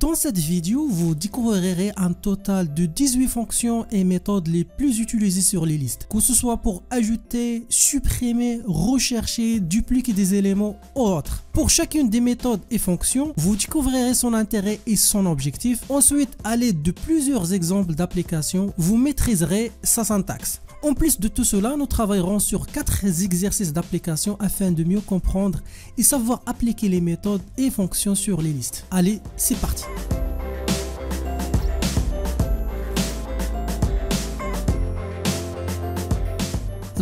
Dans cette vidéo, vous découvrirez un total de 18 fonctions et méthodes les plus utilisées sur les listes, que ce soit pour ajouter, supprimer, rechercher, dupliquer des éléments ou autres. Pour chacune des méthodes et fonctions, vous découvrirez son intérêt et son objectif. Ensuite, à l'aide de plusieurs exemples d'applications, vous maîtriserez sa syntaxe. En plus de tout cela, nous travaillerons sur quatre exercices d'application afin de mieux comprendre et savoir appliquer les méthodes et fonctions sur les listes. Allez, c'est parti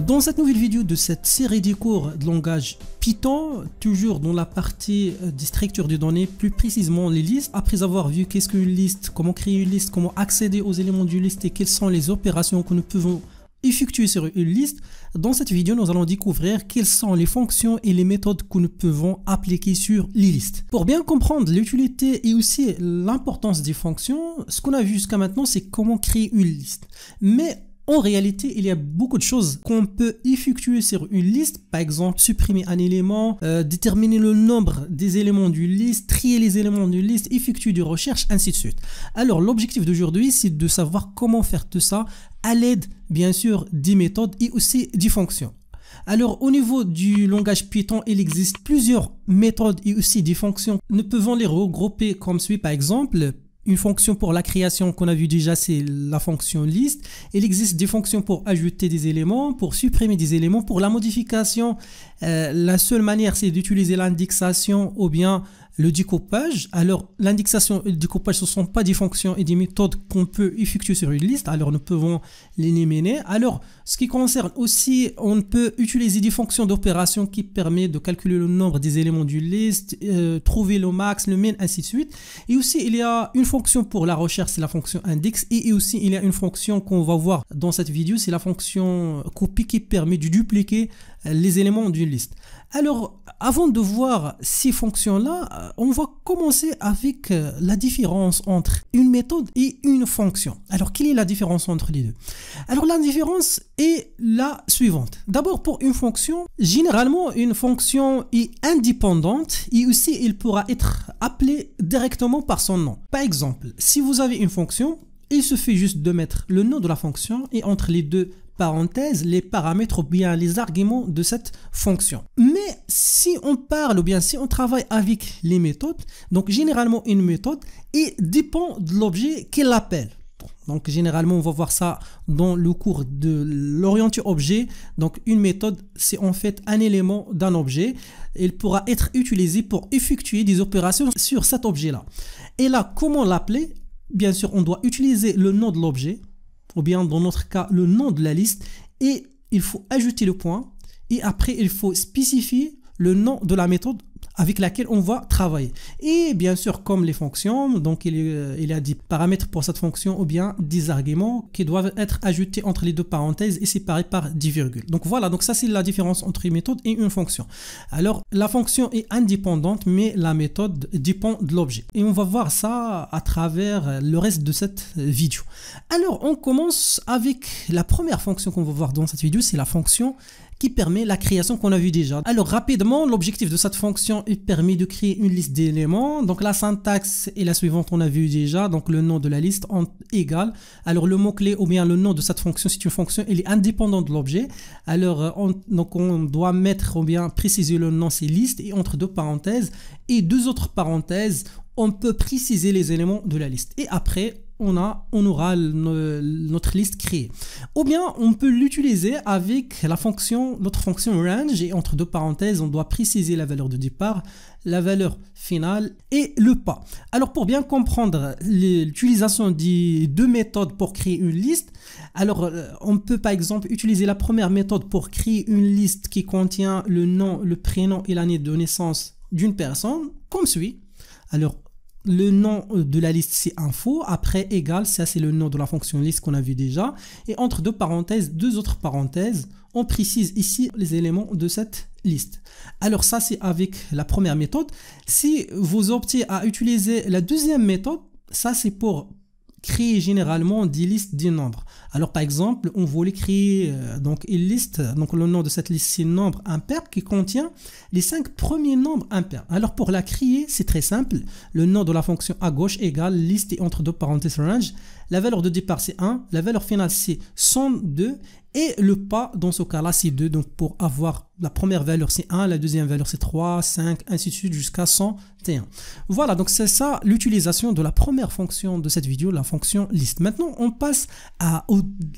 Dans cette nouvelle vidéo de cette série de cours de langage Python, toujours dans la partie euh, des structures de données, plus précisément les listes, après avoir vu qu'est-ce qu'une liste, comment créer une liste, comment accéder aux éléments d'une liste et quelles sont les opérations que nous pouvons effectuer sur une liste. Dans cette vidéo, nous allons découvrir quelles sont les fonctions et les méthodes que nous pouvons appliquer sur les listes. Pour bien comprendre l'utilité et aussi l'importance des fonctions, ce qu'on a vu jusqu'à maintenant, c'est comment créer une liste. Mais en réalité, il y a beaucoup de choses qu'on peut effectuer sur une liste, par exemple supprimer un élément, euh, déterminer le nombre des éléments du liste, trier les éléments d'une liste, effectuer des recherches, ainsi de suite. Alors l'objectif d'aujourd'hui, c'est de savoir comment faire tout ça à l'aide, bien sûr, des méthodes et aussi des fonctions. Alors au niveau du langage Python, il existe plusieurs méthodes et aussi des fonctions. Nous pouvons les regrouper comme suit par exemple une fonction pour la création qu'on a vu déjà, c'est la fonction liste Il existe des fonctions pour ajouter des éléments, pour supprimer des éléments, pour la modification. Euh, la seule manière, c'est d'utiliser l'indexation ou bien le découpage. Alors, l'indexation et le découpage, ce ne sont pas des fonctions et des méthodes qu'on peut effectuer sur une liste. Alors, nous pouvons l'éliminer. Alors, ce qui concerne aussi, on peut utiliser des fonctions d'opération qui permettent de calculer le nombre des éléments d'une liste, euh, trouver le max, le min, ainsi de suite. Et aussi, il y a une fonction pour la recherche, c'est la fonction index. Et aussi, il y a une fonction qu'on va voir dans cette vidéo, c'est la fonction copie qui permet de dupliquer les éléments d'une liste. Alors, avant de voir ces fonctions-là, euh, on va commencer avec euh, la différence entre une méthode et une fonction. Alors, quelle est la différence entre les deux Alors, la différence est la suivante. D'abord, pour une fonction, généralement, une fonction est indépendante et aussi, il pourra être appelé directement par son nom. Par exemple, si vous avez une fonction, il suffit juste de mettre le nom de la fonction et entre les deux parenthèse les paramètres ou bien les arguments de cette fonction. Mais si on parle ou bien si on travaille avec les méthodes, donc généralement une méthode dépend de l'objet qu'elle appelle. Donc généralement on va voir ça dans le cours de l'orienté objet. Donc une méthode c'est en fait un élément d'un objet. Elle pourra être utilisé pour effectuer des opérations sur cet objet là. Et là comment l'appeler Bien sûr on doit utiliser le nom de l'objet ou bien dans notre cas le nom de la liste, et il faut ajouter le point, et après il faut spécifier le nom de la méthode avec laquelle on va travailler. Et bien sûr, comme les fonctions, donc il, y euh, a des paramètres pour cette fonction ou bien des arguments qui doivent être ajoutés entre les deux parenthèses et séparés par 10 virgules. Donc voilà, donc ça c'est la différence entre une méthode et une fonction. Alors la fonction est indépendante, mais la méthode dépend de l'objet. Et on va voir ça à travers le reste de cette vidéo. Alors on commence avec la première fonction qu'on va voir dans cette vidéo, c'est la fonction qui permet la création qu'on a vu déjà. Alors rapidement, l'objectif de cette fonction est permis de créer une liste d'éléments. Donc la syntaxe est la suivante, on a vu déjà. Donc le nom de la liste en égal. Alors le mot-clé ou bien le nom de cette fonction, c'est une fonction, elle est indépendante de l'objet. Alors euh, on, donc on doit mettre ou bien préciser le nom, ces listes et entre deux parenthèses et deux autres parenthèses, on peut préciser les éléments de la liste. Et après, on, a, on aura notre liste créée. Ou bien on peut l'utiliser avec la fonction, notre fonction range et entre deux parenthèses on doit préciser la valeur de départ, la valeur finale et le pas. Alors pour bien comprendre l'utilisation des deux méthodes pour créer une liste, alors euh, on peut par exemple utiliser la première méthode pour créer une liste qui contient le nom, le prénom et l'année de naissance d'une personne comme suit. Alors le nom euh, de la liste c'est info, après égal, ça c'est le nom de la fonction liste qu'on a vu déjà, et entre deux parenthèses, deux autres parenthèses, on précise ici les éléments de cette liste. Alors ça c'est avec la première méthode. Si vous optez à utiliser la deuxième méthode, ça c'est pour créer généralement des listes de nombres. Alors par exemple, on voulait créer euh, donc une liste, donc le nom de cette liste c'est nombre impair qui contient les cinq premiers nombres impairs. Alors pour la créer, c'est très simple. Le nom de la fonction à gauche égale liste et entre deux parenthèses range la valeur de départ, c'est 1. La valeur finale, c'est 102. Et le pas, dans ce cas-là, c'est 2. Donc, pour avoir la première valeur, c'est 1. La deuxième valeur, c'est 3, 5, ainsi de suite, jusqu'à 101. Voilà, donc c'est ça l'utilisation de la première fonction de cette vidéo, la fonction liste. Maintenant, on passe à,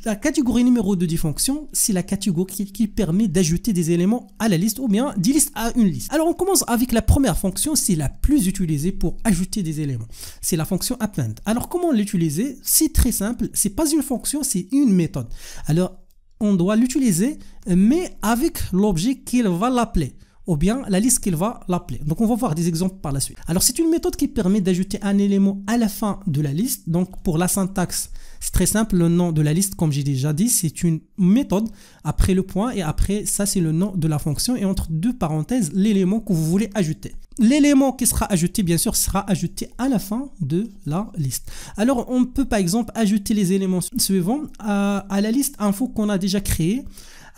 la catégorie numéro 2 des fonctions. C'est la catégorie qui, permet d'ajouter des éléments à la liste ou bien des listes à une liste. Alors, on commence avec la première fonction. C'est la plus utilisée pour ajouter des éléments. C'est la fonction append. Alors, comment l'utiliser c'est très simple, c'est pas une fonction, c'est une méthode. Alors, on doit l'utiliser, mais avec l'objet qu'il va l'appeler ou bien la liste qu'il va l'appeler. Donc on va voir des exemples par la suite. Alors c'est une méthode qui permet d'ajouter un élément à la fin de la liste. Donc pour la syntaxe, c'est très simple, le nom de la liste, comme j'ai déjà dit, c'est une méthode après le point et après ça c'est le nom de la fonction et entre deux parenthèses l'élément que vous voulez ajouter. L'élément qui sera ajouté bien sûr sera ajouté à la fin de la liste. Alors on peut par exemple ajouter les éléments suivants à, la liste info qu'on a déjà créée.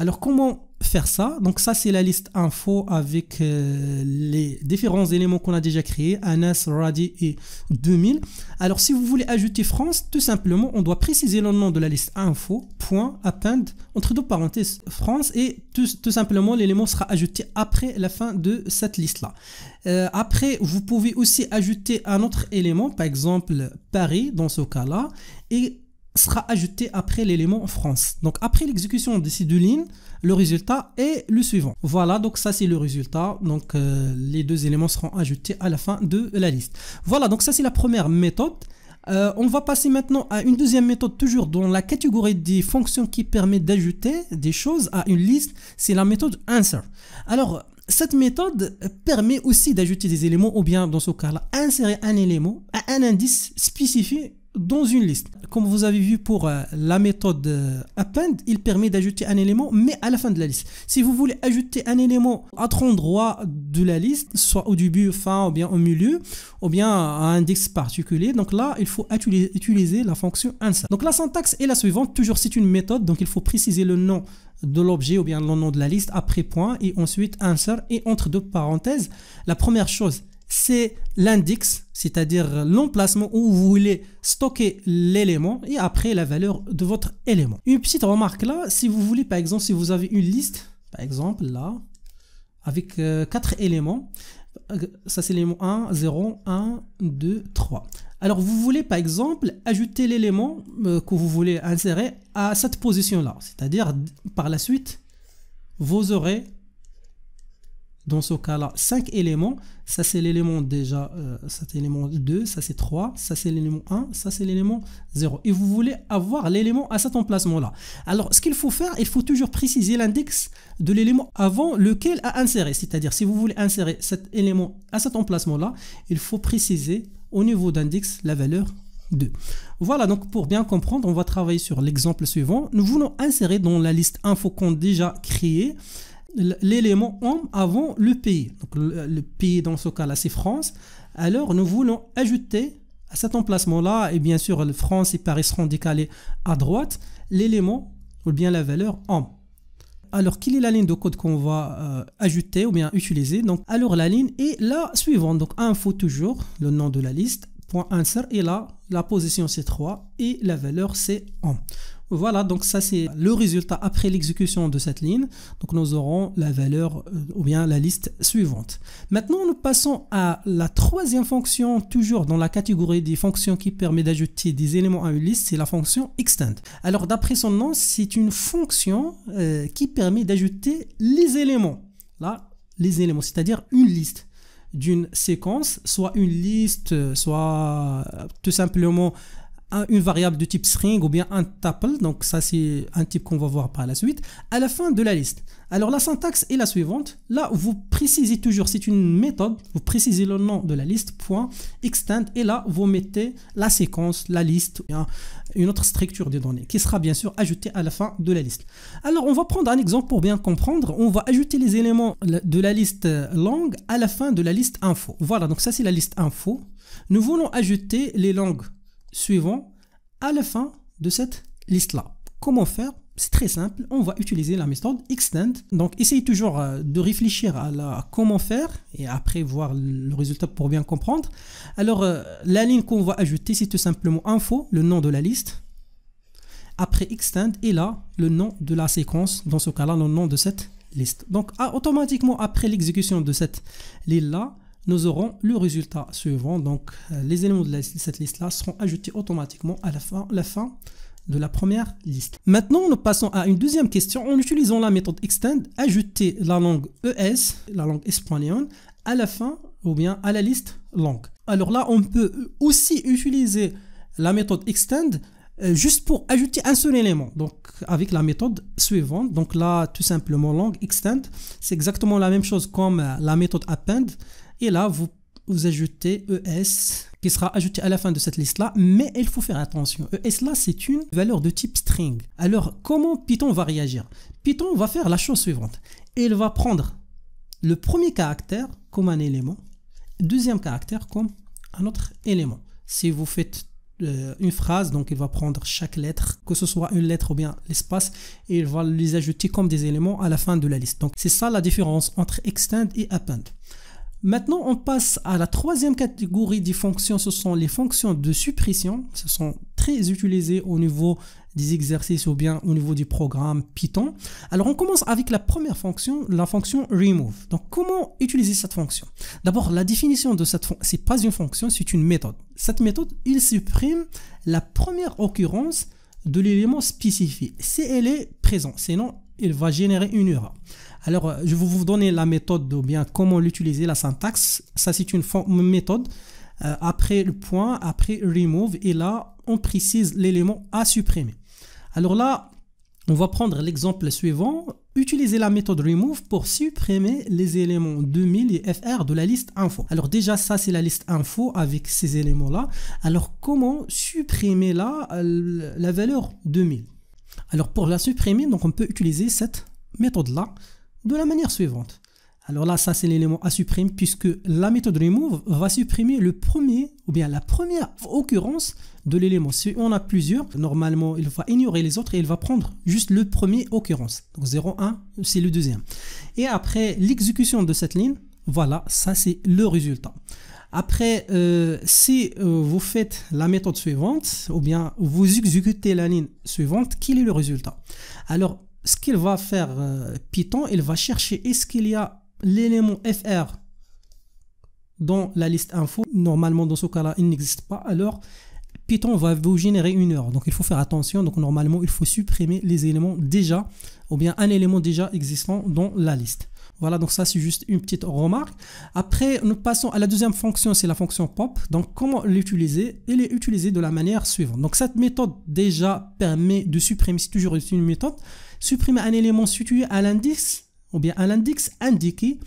Alors comment faire ça Donc ça c'est la liste info avec euh, les différents éléments qu'on a déjà créés, Anas, Radi et 2000. Alors si vous voulez ajouter France, tout simplement on doit préciser le nom de la liste info, point, append, entre deux parenthèses, France et tout, simplement l'élément sera ajouté après la fin de cette liste là. Euh, après vous pouvez aussi ajouter un autre élément, par exemple Paris dans ce cas là, et sera ajouté après l'élément France. Donc après l'exécution de ces deux lignes, le résultat est le suivant. Voilà, donc ça c'est le résultat. Donc euh, les deux éléments seront ajoutés à la fin de la liste. Voilà, donc ça c'est la première méthode. Euh, on va passer maintenant à une deuxième méthode, toujours dans la catégorie des fonctions qui permet d'ajouter des choses à une liste, c'est la méthode insert. Alors, cette méthode permet aussi d'ajouter des éléments ou bien dans ce cas-là, insérer un élément à un indice spécifique dans une liste. Comme vous avez vu pour euh, la méthode euh, append, il permet d'ajouter un élément, mais à la fin de la liste. Si vous voulez ajouter un élément à trois endroits de la liste, soit au début, fin, ou bien au milieu, ou bien à un index particulier, donc là, il faut utiliser, utiliser la fonction insert. Donc la syntaxe est la suivante, toujours c'est une méthode, donc il faut préciser le nom de l'objet ou bien le nom de la liste après point et ensuite insert et entre deux parenthèses. La première chose c'est l'index, c'est-à-dire l'emplacement où vous voulez stocker l'élément et après la valeur de votre élément. Une petite remarque là, si vous voulez par exemple, si vous avez une liste, par exemple là, avec euh, quatre éléments, euh, ça c'est l'élément 1, 0, 1, 2, 3. Alors vous voulez par exemple ajouter l'élément euh, que vous voulez insérer à cette position là, c'est-à-dire par la suite, vous aurez dans ce cas-là, cinq éléments, ça c'est l'élément déjà, cet ça c'est 2, ça c'est 3, ça c'est l'élément 1, ça c'est l'élément 0. Et vous voulez avoir l'élément à cet emplacement-là. Alors, ce qu'il faut faire, il faut toujours préciser l'index de l'élément avant lequel à insérer. C'est-à-dire, si vous voulez insérer cet élément à cet emplacement-là, il faut préciser au niveau d'index la valeur 2. Voilà, donc pour bien comprendre, on va travailler sur l'exemple suivant. Nous voulons insérer dans la liste info qu'on déjà créée l'élément homme avant le pays. Donc, le, pays, dans ce cas-là, c'est France. Alors, nous voulons ajouter à cet emplacement-là, et bien sûr, France et Paris seront décalés à droite, l'élément ou bien la valeur homme. Alors, quelle est la ligne de code qu'on va euh, ajouter ou bien utiliser Donc, alors la ligne est la suivante. Donc, info toujours, le nom de la liste, point insert, et là, la position c'est 3 et la valeur c'est 1 voilà, donc ça c'est le résultat après l'exécution de cette ligne. Donc nous aurons la valeur euh, ou bien la liste suivante. Maintenant, nous passons à la troisième fonction, toujours dans la catégorie des fonctions qui permet d'ajouter des éléments à une liste, c'est la fonction extend. Alors d'après son nom, c'est une fonction euh, qui permet d'ajouter les éléments. Là, les éléments, c'est-à-dire une liste d'une séquence, soit une liste, euh, soit tout simplement une variable de type string ou bien un tuple, donc ça c'est un type qu'on va voir par la suite, à la fin de la liste. Alors la syntaxe est la suivante, là vous précisez toujours, c'est une méthode, vous précisez le nom de la liste, point, extend, et là vous mettez la séquence, la liste, une autre structure des données, qui sera bien sûr ajoutée à la fin de la liste. Alors on va prendre un exemple pour bien comprendre, on va ajouter les éléments de la liste euh, langue à la fin de la liste info. Voilà, donc ça c'est la liste info. Nous voulons ajouter les langues suivant à la fin de cette liste-là. Comment faire c'est très simple, on va utiliser la méthode extend. Donc essayez toujours euh, de réfléchir à, la, comment faire et après voir le résultat pour bien comprendre. Alors euh, la ligne qu'on va ajouter c'est tout simplement info, le nom de la liste. Après extend et là le nom de la séquence, dans ce cas là le nom de cette liste. Donc ah, automatiquement après l'exécution de cette ligne là, nous aurons le résultat suivant. Donc, euh, les éléments de, cette liste-là seront ajoutés automatiquement à la fin, la fin de la première liste. Maintenant, nous passons à une deuxième question en utilisant la méthode extend, ajouter la langue ES, la langue espagnole, à la fin ou bien à la liste langue. Alors là, on peut aussi utiliser la méthode extend euh, juste pour ajouter un seul élément. Donc avec la méthode suivante, donc là tout simplement langue extend, c'est exactement la même chose comme euh, la méthode append, et là, vous, ajoutez ES qui sera ajouté à la fin de cette liste-là, mais il faut faire attention. ES là, c'est une valeur de type string. Alors, comment Python va réagir Python va faire la chose suivante. Il va prendre le premier caractère comme un élément, deuxième caractère comme un autre élément. Si vous faites euh, une phrase, donc il va prendre chaque lettre, que ce soit une lettre ou bien l'espace, et il va les ajouter comme des éléments à la fin de la liste. Donc c'est ça la différence entre extend et append. Maintenant, on passe à la troisième catégorie des fonctions. Ce sont les fonctions de suppression. Ce sont très utilisées au niveau des exercices ou bien au niveau du programme Python. Alors, on commence avec la première fonction, la fonction remove. Donc, comment utiliser cette fonction D'abord, la définition de cette fonction, c'est pas une fonction, c'est une méthode. Cette méthode, il supprime la première occurrence de l'élément spécifique si elle est présente, sinon il va générer une erreur. Alors, euh, je vais vous donner la méthode ou bien comment l'utiliser, la syntaxe. Ça, c'est une méthode. Euh, après le point, après remove, et là, on précise l'élément à supprimer. Alors là, on va prendre l'exemple suivant. utiliser la méthode remove pour supprimer les éléments 2000 et fr de la liste info. Alors déjà ça c'est la liste info avec ces éléments là. Alors comment supprimer là euh, la valeur 2000 Alors pour la supprimer donc on peut utiliser cette méthode là de la manière suivante. Alors là, ça c'est l'élément à supprimer puisque la méthode remove va supprimer le premier ou bien la première occurrence de l'élément. Si on a plusieurs, normalement il va ignorer les autres et il va prendre juste le premier occurrence. Donc 0, 1, c'est le deuxième. Et après l'exécution de cette ligne, voilà, ça c'est le résultat. Après, euh, si euh, vous faites la méthode suivante, ou bien vous exécutez la ligne suivante, quel est le résultat Alors, ce qu'il va faire euh, Python, il va chercher est-ce qu'il y a l'élément fr dans la liste info. Normalement, dans ce cas-là, il n'existe pas. Alors, Python va vous générer une heure. Donc, il faut faire attention. Donc, normalement, il faut supprimer les éléments déjà, ou bien un élément déjà existant dans la liste. Voilà, donc ça c'est juste une petite remarque. Après, nous passons à la deuxième fonction, c'est la fonction pop. Donc comment l'utiliser Elle est utilisée de la manière suivante. Donc cette méthode déjà permet de supprimer, c'est toujours une méthode, supprimer un élément situé à l'indice ou bien à l'indice indiqué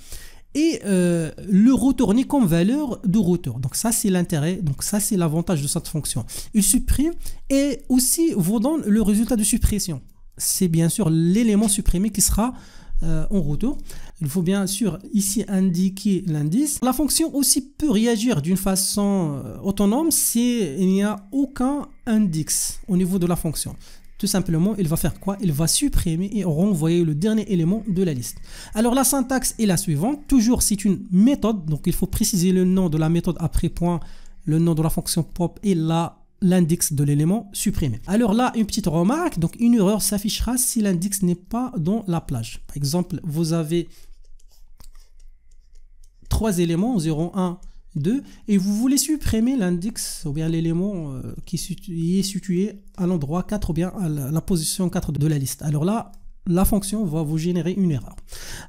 et euh, le retourner comme valeur de retour. Donc ça c'est l'intérêt, donc ça c'est l'avantage de cette fonction. Il supprime et aussi vous donne le résultat de suppression. C'est bien sûr l'élément supprimé qui sera euh, en retour. Il faut bien sûr ici indiquer l'indice. La fonction aussi peut réagir d'une façon euh, autonome s'il il n'y a aucun index au niveau de la fonction tout simplement, il va faire quoi Il va supprimer et renvoyer le dernier élément de la liste. Alors la syntaxe est la suivante. Toujours, c'est une méthode. Donc il faut préciser le nom de la méthode après point, le nom de la fonction pop et l'index de l'élément supprimé. Alors là, une petite remarque. Donc une erreur s'affichera si l'index n'est pas dans la plage. Par exemple, vous avez trois éléments 0, 1, 2 et vous voulez supprimer l'index ou bien l'élément euh, qui est situé à l'endroit 4 ou bien à la position 4 de la liste. Alors là, la fonction va vous générer une erreur.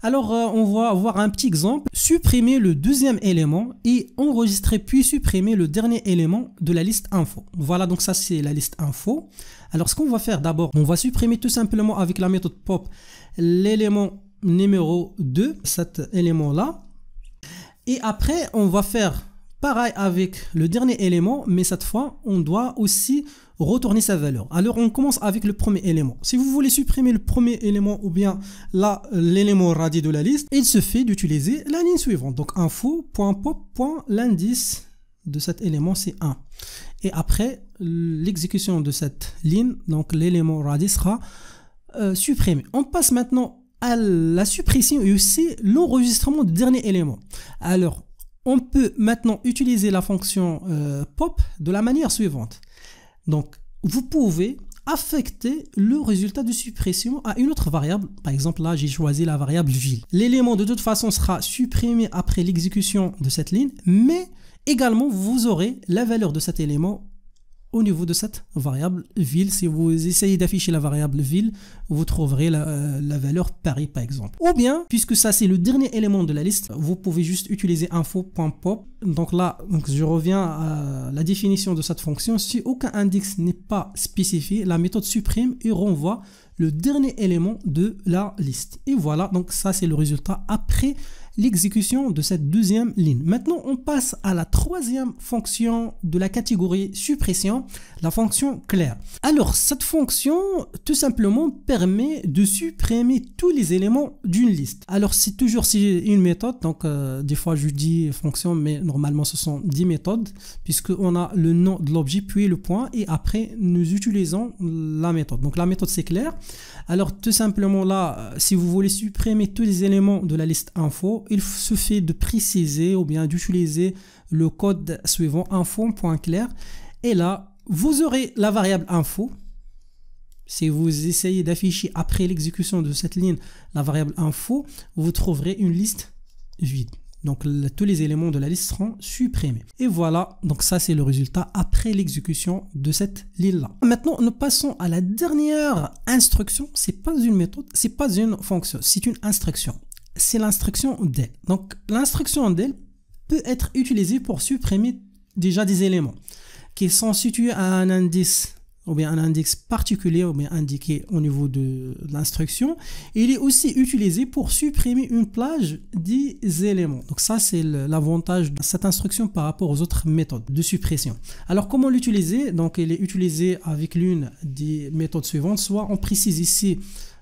Alors, euh, on va voir un petit exemple. Supprimer le deuxième élément et enregistrer puis supprimer le dernier élément de la liste info. Voilà, donc ça c'est la liste info. Alors, ce qu'on va faire d'abord, on va supprimer tout simplement avec la méthode pop l'élément numéro 2, cet élément-là. Et après, on va faire pareil avec le dernier élément, mais cette fois, on doit aussi retourner sa valeur. Alors, on commence avec le premier élément. Si vous voulez supprimer le premier élément ou bien l'élément radi de la liste, il se fait d'utiliser la ligne suivante. Donc, info.pop.l'indice de cet élément, c'est 1. Et après, l'exécution de cette ligne, donc l'élément radi sera euh, supprimé. On passe maintenant la suppression et aussi l'enregistrement du dernier élément. Alors, on peut maintenant utiliser la fonction euh, pop de la manière suivante. Donc, vous pouvez affecter le résultat de suppression à une autre variable. Par exemple, là, j'ai choisi la variable ville. L'élément, de toute façon, sera supprimé après l'exécution de cette ligne, mais également, vous aurez la valeur de cet élément au niveau de cette variable ville. Si vous essayez d'afficher la variable ville, vous trouverez euh, la, valeur Paris par exemple. Ou bien, puisque ça c'est le dernier élément de la liste, vous pouvez juste utiliser info.pop. Donc là, donc je reviens à la définition de cette fonction. Si aucun index n'est pas spécifié, la méthode supprime et renvoie le dernier élément de la liste. Et voilà, donc ça c'est le résultat après l'exécution de cette deuxième ligne. Maintenant, on passe à la troisième fonction de la catégorie suppression, la fonction claire. Alors, cette fonction, tout simplement, permet de supprimer tous les éléments d'une liste. Alors, c'est toujours une méthode, donc euh, des fois je dis fonction, mais normalement ce sont dix méthodes, puisqu'on a le nom de l'objet, puis le point, et après, nous utilisons la méthode. Donc, la méthode, c'est clair. Alors, tout simplement, là, euh, si vous voulez supprimer tous les éléments de la liste info, il suffit de préciser ou bien d'utiliser le code suivant info.clair. Et là, vous aurez la variable info. Si vous essayez d'afficher après l'exécution de cette ligne la variable info, vous trouverez une liste vide. Donc tous les éléments de la liste seront supprimés. Et voilà, donc ça c'est le résultat après l'exécution de cette ligne-là. Maintenant, nous passons à la dernière instruction. C'est pas une méthode, c'est pas une fonction, c'est une instruction c'est l'instruction del. Donc l'instruction del peut être utilisée pour supprimer déjà des éléments qui sont situés à un indice ou bien un indice particulier ou bien indiqué au niveau de, l'instruction. Il est aussi utilisé pour supprimer une plage des éléments. Donc ça, c'est l'avantage de cette instruction par rapport aux autres méthodes de suppression. Alors comment l'utiliser Donc elle est utilisée avec l'une des méthodes suivantes. Soit on précise ici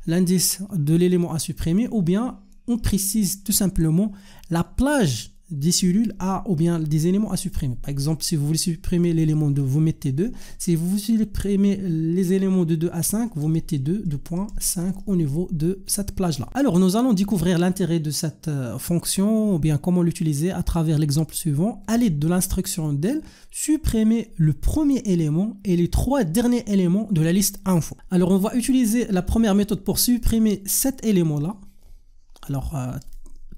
l'indice de l'élément à supprimer ou bien on précise tout simplement la plage des cellules à, ou bien des éléments à supprimer. Par exemple, si vous voulez supprimer l'élément 2, vous mettez 2. Si vous voulez supprimer les éléments de 2 à 5, vous mettez 2, 2.5 au niveau de cette plage-là. Alors, nous allons découvrir l'intérêt de cette euh, fonction, ou bien comment l'utiliser à travers l'exemple suivant. À l'aide de l'instruction del, supprimer le premier élément et les trois derniers éléments de la liste info. Alors, on va utiliser la première méthode pour supprimer cet élément-là. Alors, euh,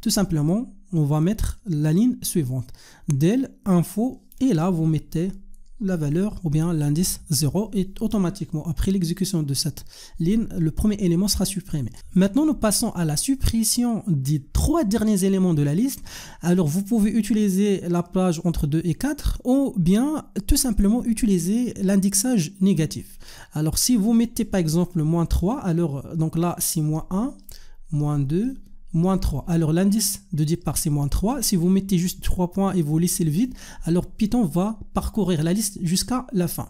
tout simplement, on va mettre la ligne suivante. Del info, et là, vous mettez la valeur ou bien l'indice 0 et automatiquement après l'exécution de cette ligne le premier élément sera supprimé maintenant nous passons à la suppression des trois derniers éléments de la liste alors vous pouvez utiliser la plage entre 2 et 4 ou bien tout simplement utiliser l'indexage négatif alors si vous mettez par exemple moins 3 alors euh, donc là c'est moins 1 moins 2 moins 3. Alors l'indice de départ c'est moins 3. Si vous mettez juste 3 points et vous laissez le vide, alors Python va parcourir la liste jusqu'à la fin.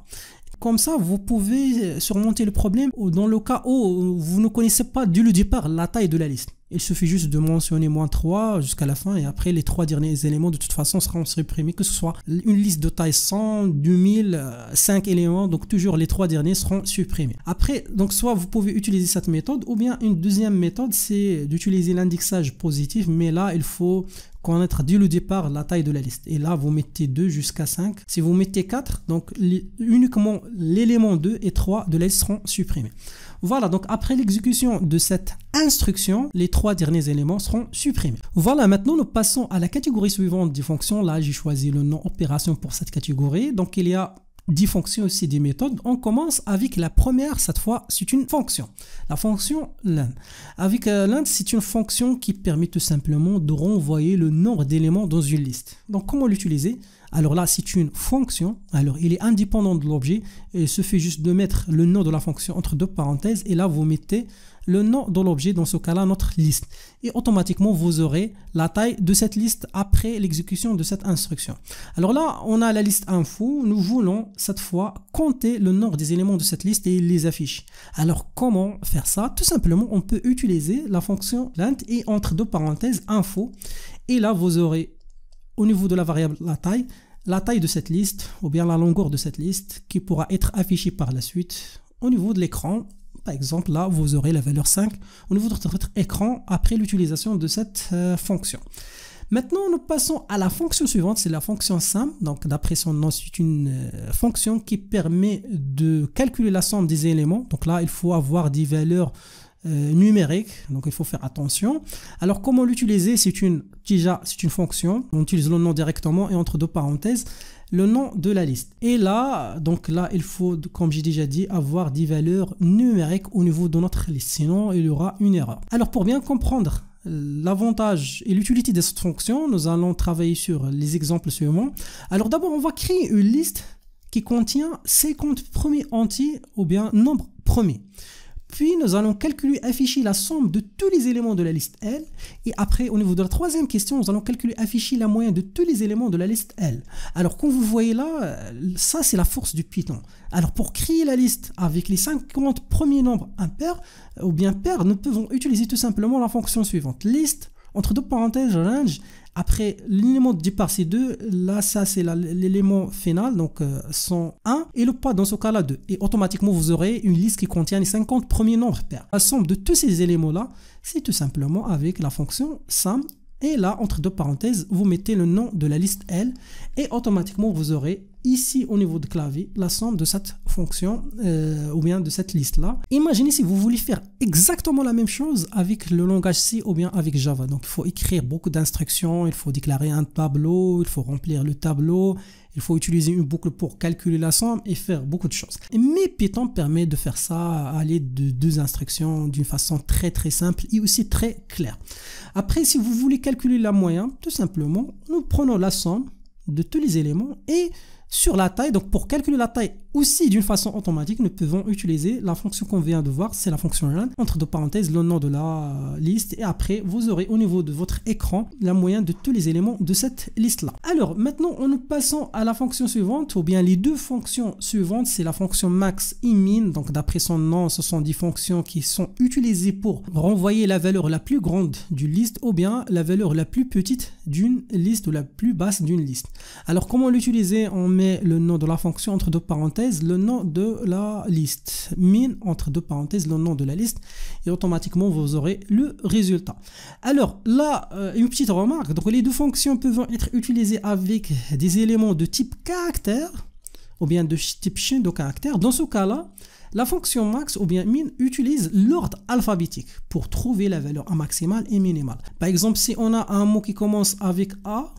Comme ça, vous pouvez surmonter le problème dans le cas où vous ne connaissez pas du le départ la taille de la liste. Il suffit juste de mentionner moins 3 jusqu'à la fin et après les trois derniers éléments de toute façon seront supprimés, que ce soit une liste de taille 100, 2000, 5 éléments, donc toujours les trois derniers seront supprimés. Après, donc soit vous pouvez utiliser cette méthode ou bien une deuxième méthode c'est d'utiliser l'indexage positif, mais là il faut connaître dès le départ la taille de la liste. Et là, vous mettez 2 jusqu'à 5. Si vous mettez 4, donc uniquement l'élément 2 et 3 de la liste seront supprimés. Voilà, donc après l'exécution de cette instruction, les trois derniers éléments seront supprimés. Voilà, maintenant nous passons à la catégorie suivante des fonctions. Là, j'ai choisi le nom opération pour cette catégorie. Donc il y a 10 fonctions aussi, des méthodes. On commence avec la première, cette fois, c'est une fonction. La fonction len. Avec euh, len, c'est une fonction qui permet tout simplement de renvoyer le nombre d'éléments dans une liste. Donc, comment l'utiliser alors là, c'est une fonction. Alors, il est indépendant de l'objet. Il fait juste de mettre le nom de la fonction entre deux parenthèses. Et là, vous mettez le nom de l'objet, dans ce cas-là, notre liste. Et automatiquement, vous aurez la taille de cette liste après l'exécution de cette instruction. Alors là, on a la liste info. Nous voulons cette fois compter le nombre des éléments de cette liste et les afficher. Alors comment faire ça Tout simplement, on peut utiliser la fonction lint et entre deux parenthèses info. Et là, vous aurez au niveau de la variable la taille, la taille de cette liste ou bien la longueur de cette liste qui pourra être affichée par la suite au niveau de l'écran par exemple, là, vous aurez la valeur 5 au niveau de votre écran après l'utilisation de cette euh, fonction. Maintenant, nous passons à la fonction suivante, c'est la fonction sum. Donc, d'après son nom, c'est une euh, fonction qui permet de calculer la somme des éléments. Donc là, il faut avoir des valeurs euh, numériques, donc il faut faire attention. Alors, comment l'utiliser C'est une, déjà, c'est une fonction. On utilise le nom directement et entre deux parenthèses le nom de la liste. Et là, donc là, il faut, comme j'ai déjà dit, avoir des valeurs numériques au niveau de notre liste. Sinon, il y aura une erreur. Alors, pour bien comprendre l'avantage et l'utilité de cette fonction, nous allons travailler sur les exemples suivants. Alors, d'abord, on va créer une liste qui contient 50 premiers entiers ou bien nombres premiers. Puis nous allons calculer, afficher la somme de tous les éléments de la liste L. Et après, au niveau de la troisième question, nous allons calculer, afficher la moyenne de tous les éléments de la liste L. Alors, comme vous voyez là, ça c'est la force du Python. Alors, pour créer la liste avec les 50 premiers nombres impairs ou bien pairs, nous pouvons utiliser tout simplement la fonction suivante. Liste, entre deux parenthèses, range, après, l'élément de départ, c 2. Là, ça, c'est l'élément final, donc 1 euh, Et le pas, dans ce cas-là, 2. Et automatiquement, vous aurez une liste qui contient les 50 premiers nombres pairs. La somme de tous ces éléments-là, c'est tout simplement avec la fonction sum et là, entre deux parenthèses, vous mettez le nom de la liste L et automatiquement, vous aurez ici au niveau de clavier la somme de cette fonction euh, ou bien de cette liste là. Imaginez si vous voulez faire exactement la même chose avec le langage C ou bien avec Java. Donc il faut écrire beaucoup d'instructions, il faut déclarer un tableau, il faut remplir le tableau, il faut utiliser une boucle pour calculer la somme et faire beaucoup de choses. Mais Python permet de faire ça à l'aide de deux instructions d'une façon très très simple et aussi très claire. Après, si vous voulez calculer la moyenne, tout simplement, nous prenons la somme de tous les éléments et sur la taille. Donc pour calculer la taille aussi d'une façon automatique, nous pouvons utiliser la fonction qu'on vient de voir, c'est la fonction run, entre deux parenthèses le nom de la liste et après vous aurez au niveau de votre écran la moyenne de tous les éléments de cette liste là. Alors maintenant on nous passons à la fonction suivante ou bien les deux fonctions suivantes, c'est la fonction max et min. Donc d'après son nom, ce sont des fonctions qui sont utilisées pour renvoyer la valeur la plus grande du liste ou bien la valeur la plus petite d'une liste ou la plus basse d'une liste. Alors comment l'utiliser en met le nom de la fonction entre deux parenthèses, le nom de la liste. Min entre deux parenthèses, le nom de la liste. Et automatiquement, vous aurez le résultat. Alors là, euh, une petite remarque. Donc les deux fonctions peuvent être utilisées avec des éléments de type caractère ou bien de type chaîne de caractère. Dans ce cas-là, la fonction max ou bien min utilise l'ordre alphabétique pour trouver la valeur maximale et minimale. Par exemple, si on a un mot qui commence avec A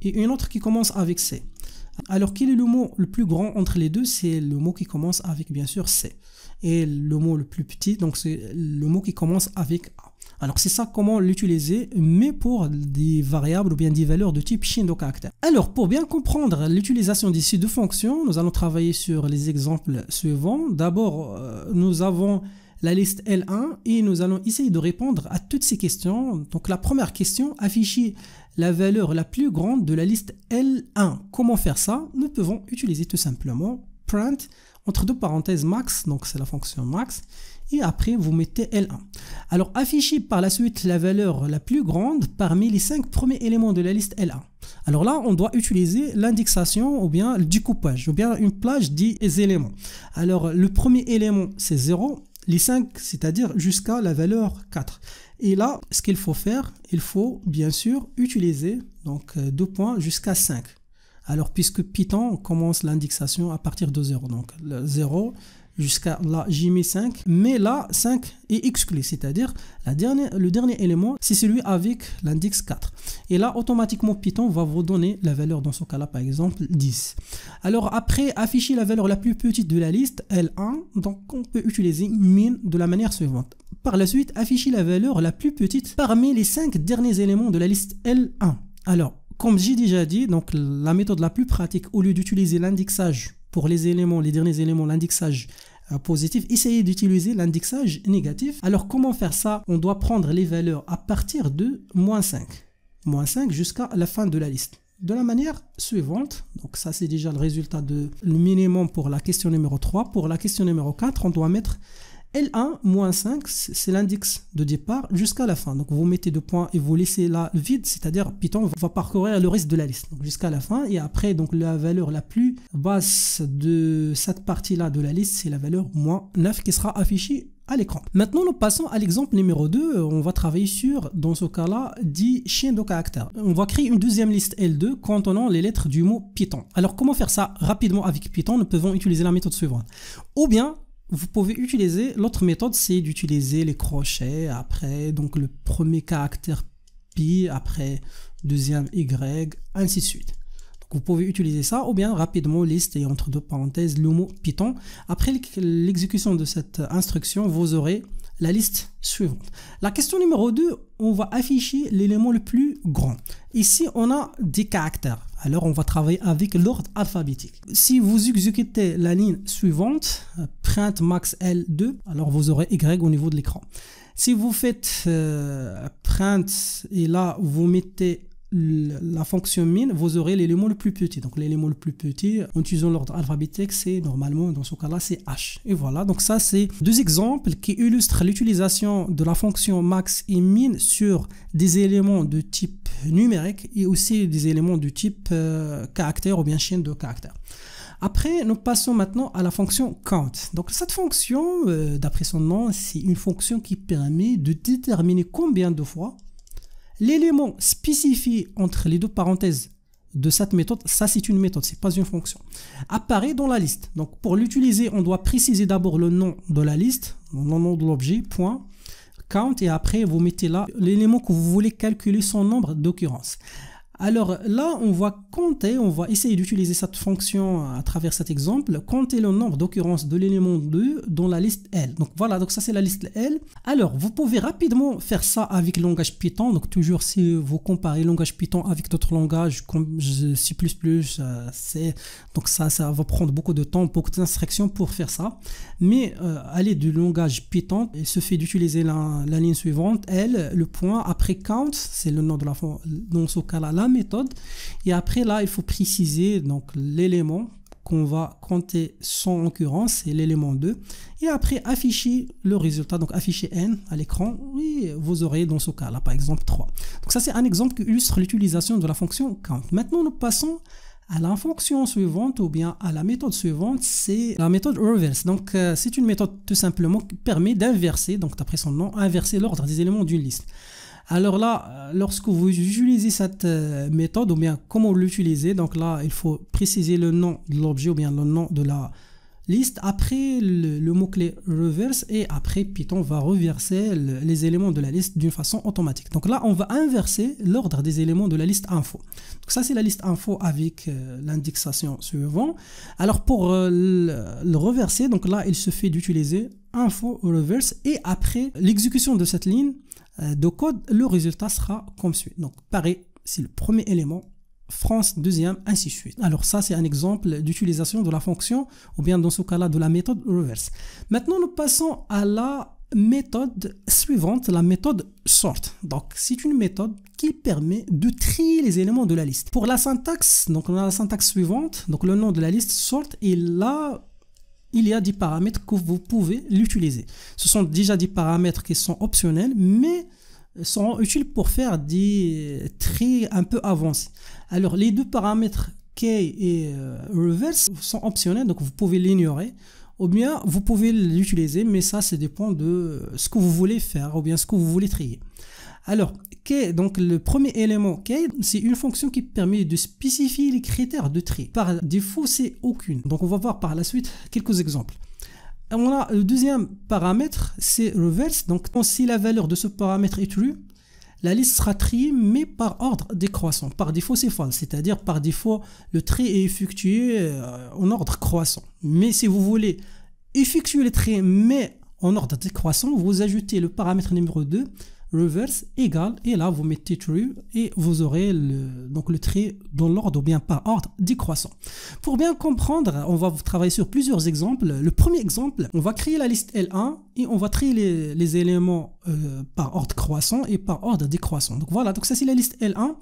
et une autre qui commence avec C. Alors quel est le mot le plus grand entre les deux C'est le mot qui commence avec bien sûr C. Et le mot le plus petit, donc c'est le mot qui commence avec A. Alors c'est ça comment l'utiliser, mais pour des variables ou bien des valeurs de type Shindo caractère. Alors pour bien comprendre l'utilisation de deux fonctions, nous allons travailler sur les exemples suivants. D'abord, euh, nous avons la liste L1 et nous allons essayer de répondre à toutes ces questions. Donc la première question, affichée la valeur la plus grande de la liste L1. Comment faire ça Nous pouvons utiliser tout simplement print entre deux parenthèses max, donc c'est la fonction max, et après vous mettez L1. Alors affichez par la suite la valeur la plus grande parmi les cinq premiers éléments de la liste L1. Alors là, on doit utiliser l'indexation ou bien le découpage ou bien une plage des éléments. Alors le premier élément c'est 0, les 5, c'est-à-dire jusqu'à la valeur 4. Et là, ce qu'il faut faire, il faut bien sûr utiliser donc euh, deux points jusqu'à 5. Alors, puisque Python commence l'indexation à partir de 0, donc le 0, jusqu'à là j'y mets 5 mais là 5 est exclu c'est à dire la le dernier élément c'est celui avec l'index 4 et là automatiquement Python va vous donner la valeur dans ce cas là par exemple 10 alors après afficher la valeur la plus petite de la liste L1 donc on peut utiliser min de la manière suivante par la suite afficher la valeur la plus petite parmi les 5 derniers éléments de la liste L1 alors comme j'ai déjà dit, donc la méthode la plus pratique, au lieu d'utiliser l'indexage pour les éléments, les derniers éléments, l'indexage euh, positif, essayez d'utiliser l'indexage négatif. Alors comment faire ça On doit prendre les valeurs à partir de moins 5, moins 5 jusqu'à la fin de la liste. De la manière suivante, donc ça c'est déjà le résultat de le minimum pour la question numéro 3. Pour la question numéro 4, on doit mettre L1 moins 5, c'est l'index de départ jusqu'à la fin. Donc vous mettez deux points et vous laissez là vide, c'est-à-dire Python va parcourir le reste de la liste jusqu'à la fin. Et après, donc la valeur la plus basse de cette partie-là de la liste, c'est la valeur moins 9 qui sera affichée à l'écran. Maintenant, nous passons à l'exemple numéro 2. On va travailler sur, dans ce cas-là, 10 chien de caractère ». On va créer une deuxième liste L2 contenant les lettres du mot Python. Alors, comment faire ça rapidement avec Python Nous pouvons utiliser la méthode suivante. Ou bien, vous pouvez utiliser, l'autre méthode, c'est d'utiliser les crochets après, donc le premier caractère pi, après deuxième y, ainsi de suite. vous pouvez utiliser ça ou bien rapidement liste entre deux parenthèses le mot Python. Après l'exécution de cette instruction, vous aurez la liste suivante. La question numéro 2, on va afficher l'élément le plus grand. Ici, on a des caractères. Alors, on va travailler avec l'ordre alphabétique. Si vous exécutez la ligne suivante, print max L2, alors vous aurez Y au niveau de l'écran. Si vous faites euh, print et là, vous mettez la fonction min, vous aurez l'élément le plus petit. Donc l'élément le plus petit, en utilisant l'ordre alphabétique, c'est normalement, dans ce cas-là, c'est h. Et voilà, donc ça, c'est deux exemples qui illustrent l'utilisation de la fonction max et min sur des éléments de type numérique et aussi des éléments de type euh, caractère ou bien chaîne de caractères. Après, nous passons maintenant à la fonction count. Donc cette fonction, euh, d'après son nom, c'est une fonction qui permet de déterminer combien de fois L'élément spécifié entre les deux parenthèses de cette méthode, ça c'est une méthode, c'est pas une fonction, apparaît dans la liste. Donc pour l'utiliser, on doit préciser d'abord le nom de la liste, le nom de l'objet, point, count, et après vous mettez là l'élément que vous voulez calculer son nombre d'occurrences. Alors là, on va compter, on va essayer d'utiliser cette fonction à travers cet exemple, compter le nombre d'occurrences de l'élément 2 dans la liste L. Donc voilà, donc ça c'est la liste L. Alors, vous pouvez rapidement faire ça avec le langage Python. Donc toujours si vous comparez le langage Python avec d'autres langages comme euh, C++, donc ça, ça va prendre beaucoup de temps, beaucoup d'instructions pour faire ça. Mais euh, aller du langage Python, il suffit d'utiliser la, ligne suivante, L, le point, après count, c'est le nom de la fonction, dans ce cas-là, méthode. Et après, là, il faut préciser donc l'élément qu'on va compter sans occurrence, c'est l'élément 2. Et après, afficher le résultat, donc afficher n à l'écran. Oui, vous aurez dans ce cas-là, par exemple, 3. Donc ça, c'est un exemple qui illustre l'utilisation de la fonction count. Maintenant, nous passons à la fonction suivante ou bien à la méthode suivante, c'est la méthode reverse. Donc, euh, c'est une méthode tout simplement qui permet d'inverser, donc d'après son nom, inverser l'ordre des éléments d'une liste. Alors là, lorsque vous utilisez cette euh, méthode, ou bien comment l'utiliser, donc là, il faut préciser le nom de l'objet ou bien le nom de la liste. Après, le, mot-clé reverse et après, Python va reverser les éléments de la liste d'une façon automatique. Donc là, on va inverser l'ordre des éléments de la liste info. Donc ça, c'est la liste info avec euh, l'indexation suivante. Alors pour euh, le reverser, donc là, il se fait d'utiliser info reverse et après l'exécution de cette ligne, euh, de code, le résultat sera comme suit. Donc, pareil, c'est le premier élément. France, deuxième, ainsi de suite. Alors ça, c'est un exemple d'utilisation de la fonction, ou bien dans ce cas-là, de la méthode reverse. Maintenant, nous passons à la méthode suivante, la méthode sort. Donc, c'est une méthode qui permet de trier les éléments de la liste. Pour la syntaxe, donc on a la syntaxe suivante, donc le nom de la liste sort, et là, il y a des paramètres que vous pouvez l'utiliser. Ce sont déjà des paramètres qui sont optionnels, mais sont utiles pour faire des tris un peu avancés. Alors, les deux paramètres K et euh, reverse sont optionnels, donc vous pouvez l'ignorer ou bien vous pouvez l'utiliser, mais ça, ça dépend de ce que vous voulez faire ou bien ce que vous voulez trier. Alors, donc le premier élément K, c'est une fonction qui permet de spécifier les critères de tri. Par défaut, c'est aucune. Donc, on va voir par la suite quelques exemples. On a le deuxième paramètre, c'est reverse. Donc, si la valeur de ce paramètre est true, la liste sera triée, mais par ordre décroissant. Par défaut, c'est false, c'est-à-dire par défaut, le tri est effectué euh, en ordre croissant. Mais si vous voulez effectuer le tri, mais en ordre décroissant, vous ajoutez le paramètre numéro 2 reverse égale, et là vous mettez true, et vous aurez le, donc le trait dans l'ordre ou bien par ordre décroissant. Pour bien comprendre, on va travailler sur plusieurs exemples. Le premier exemple, on va créer la liste L1 et on va trier les, éléments euh, par ordre croissant et par ordre décroissant. Donc voilà, donc ça c'est la liste L1.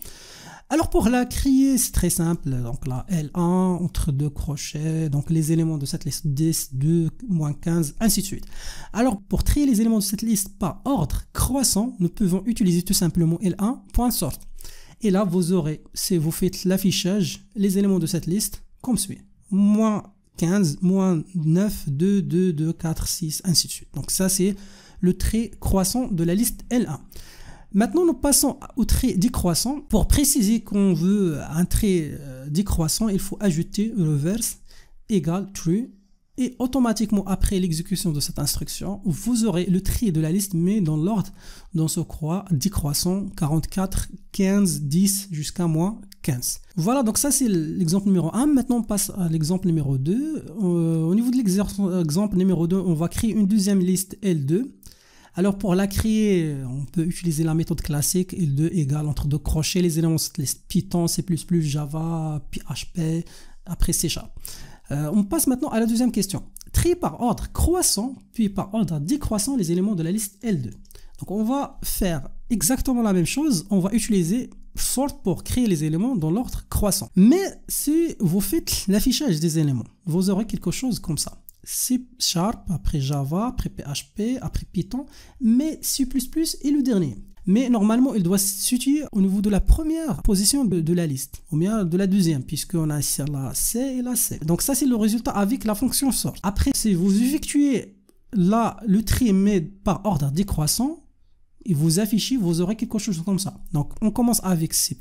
Alors pour la créer, c'est très simple. Donc là, L1 entre deux crochets, donc les éléments de cette liste 10, 2, moins 15, ainsi de suite. Alors pour trier les éléments de cette liste par ordre croissant, nous pouvons utiliser tout simplement L1, Et là, vous aurez, si vous faites l'affichage, les éléments de cette liste comme suit. Moins 15, moins 9, 2, 2, 2, 4, 6, ainsi de suite. Donc ça, c'est le trait croissant de la liste L1. Maintenant, nous passons au trait décroissant. Pour préciser qu'on veut un trait euh, décroissant, il faut ajouter reverse égal true. Et automatiquement, après l'exécution de cette instruction, vous aurez le tri de la liste, mais dans l'ordre dans ce croix décroissant 44, 15, 10 jusqu'à moins 15. Voilà, donc ça c'est l'exemple numéro 1. Maintenant, on passe à l'exemple numéro 2. Euh, au niveau de l'exemple numéro 2, on va créer une deuxième liste L2 alors pour la créer, on peut utiliser la méthode classique L2 égale entre deux crochets les éléments les Python, C++, Java, PHP, après C euh, on passe maintenant à la deuxième question. Trier par ordre croissant, puis par ordre décroissant les éléments de la liste L2. Donc on va faire exactement la même chose, on va utiliser sort pour créer les éléments dans l'ordre croissant. Mais si vous faites l'affichage des éléments, vous aurez quelque chose comme ça. C Sharp, après Java, après PHP, après Python, mais C++ est le dernier. Mais normalement, il doit se situer au niveau de la première position de, la liste, ou bien de la deuxième, puisqu'on a ici la C et la C. Donc ça, c'est le résultat avec la fonction sort. Après, si vous effectuez là le tri, mais par ordre décroissant, et vous affichez, vous aurez quelque chose comme ça. Donc on commence avec C++,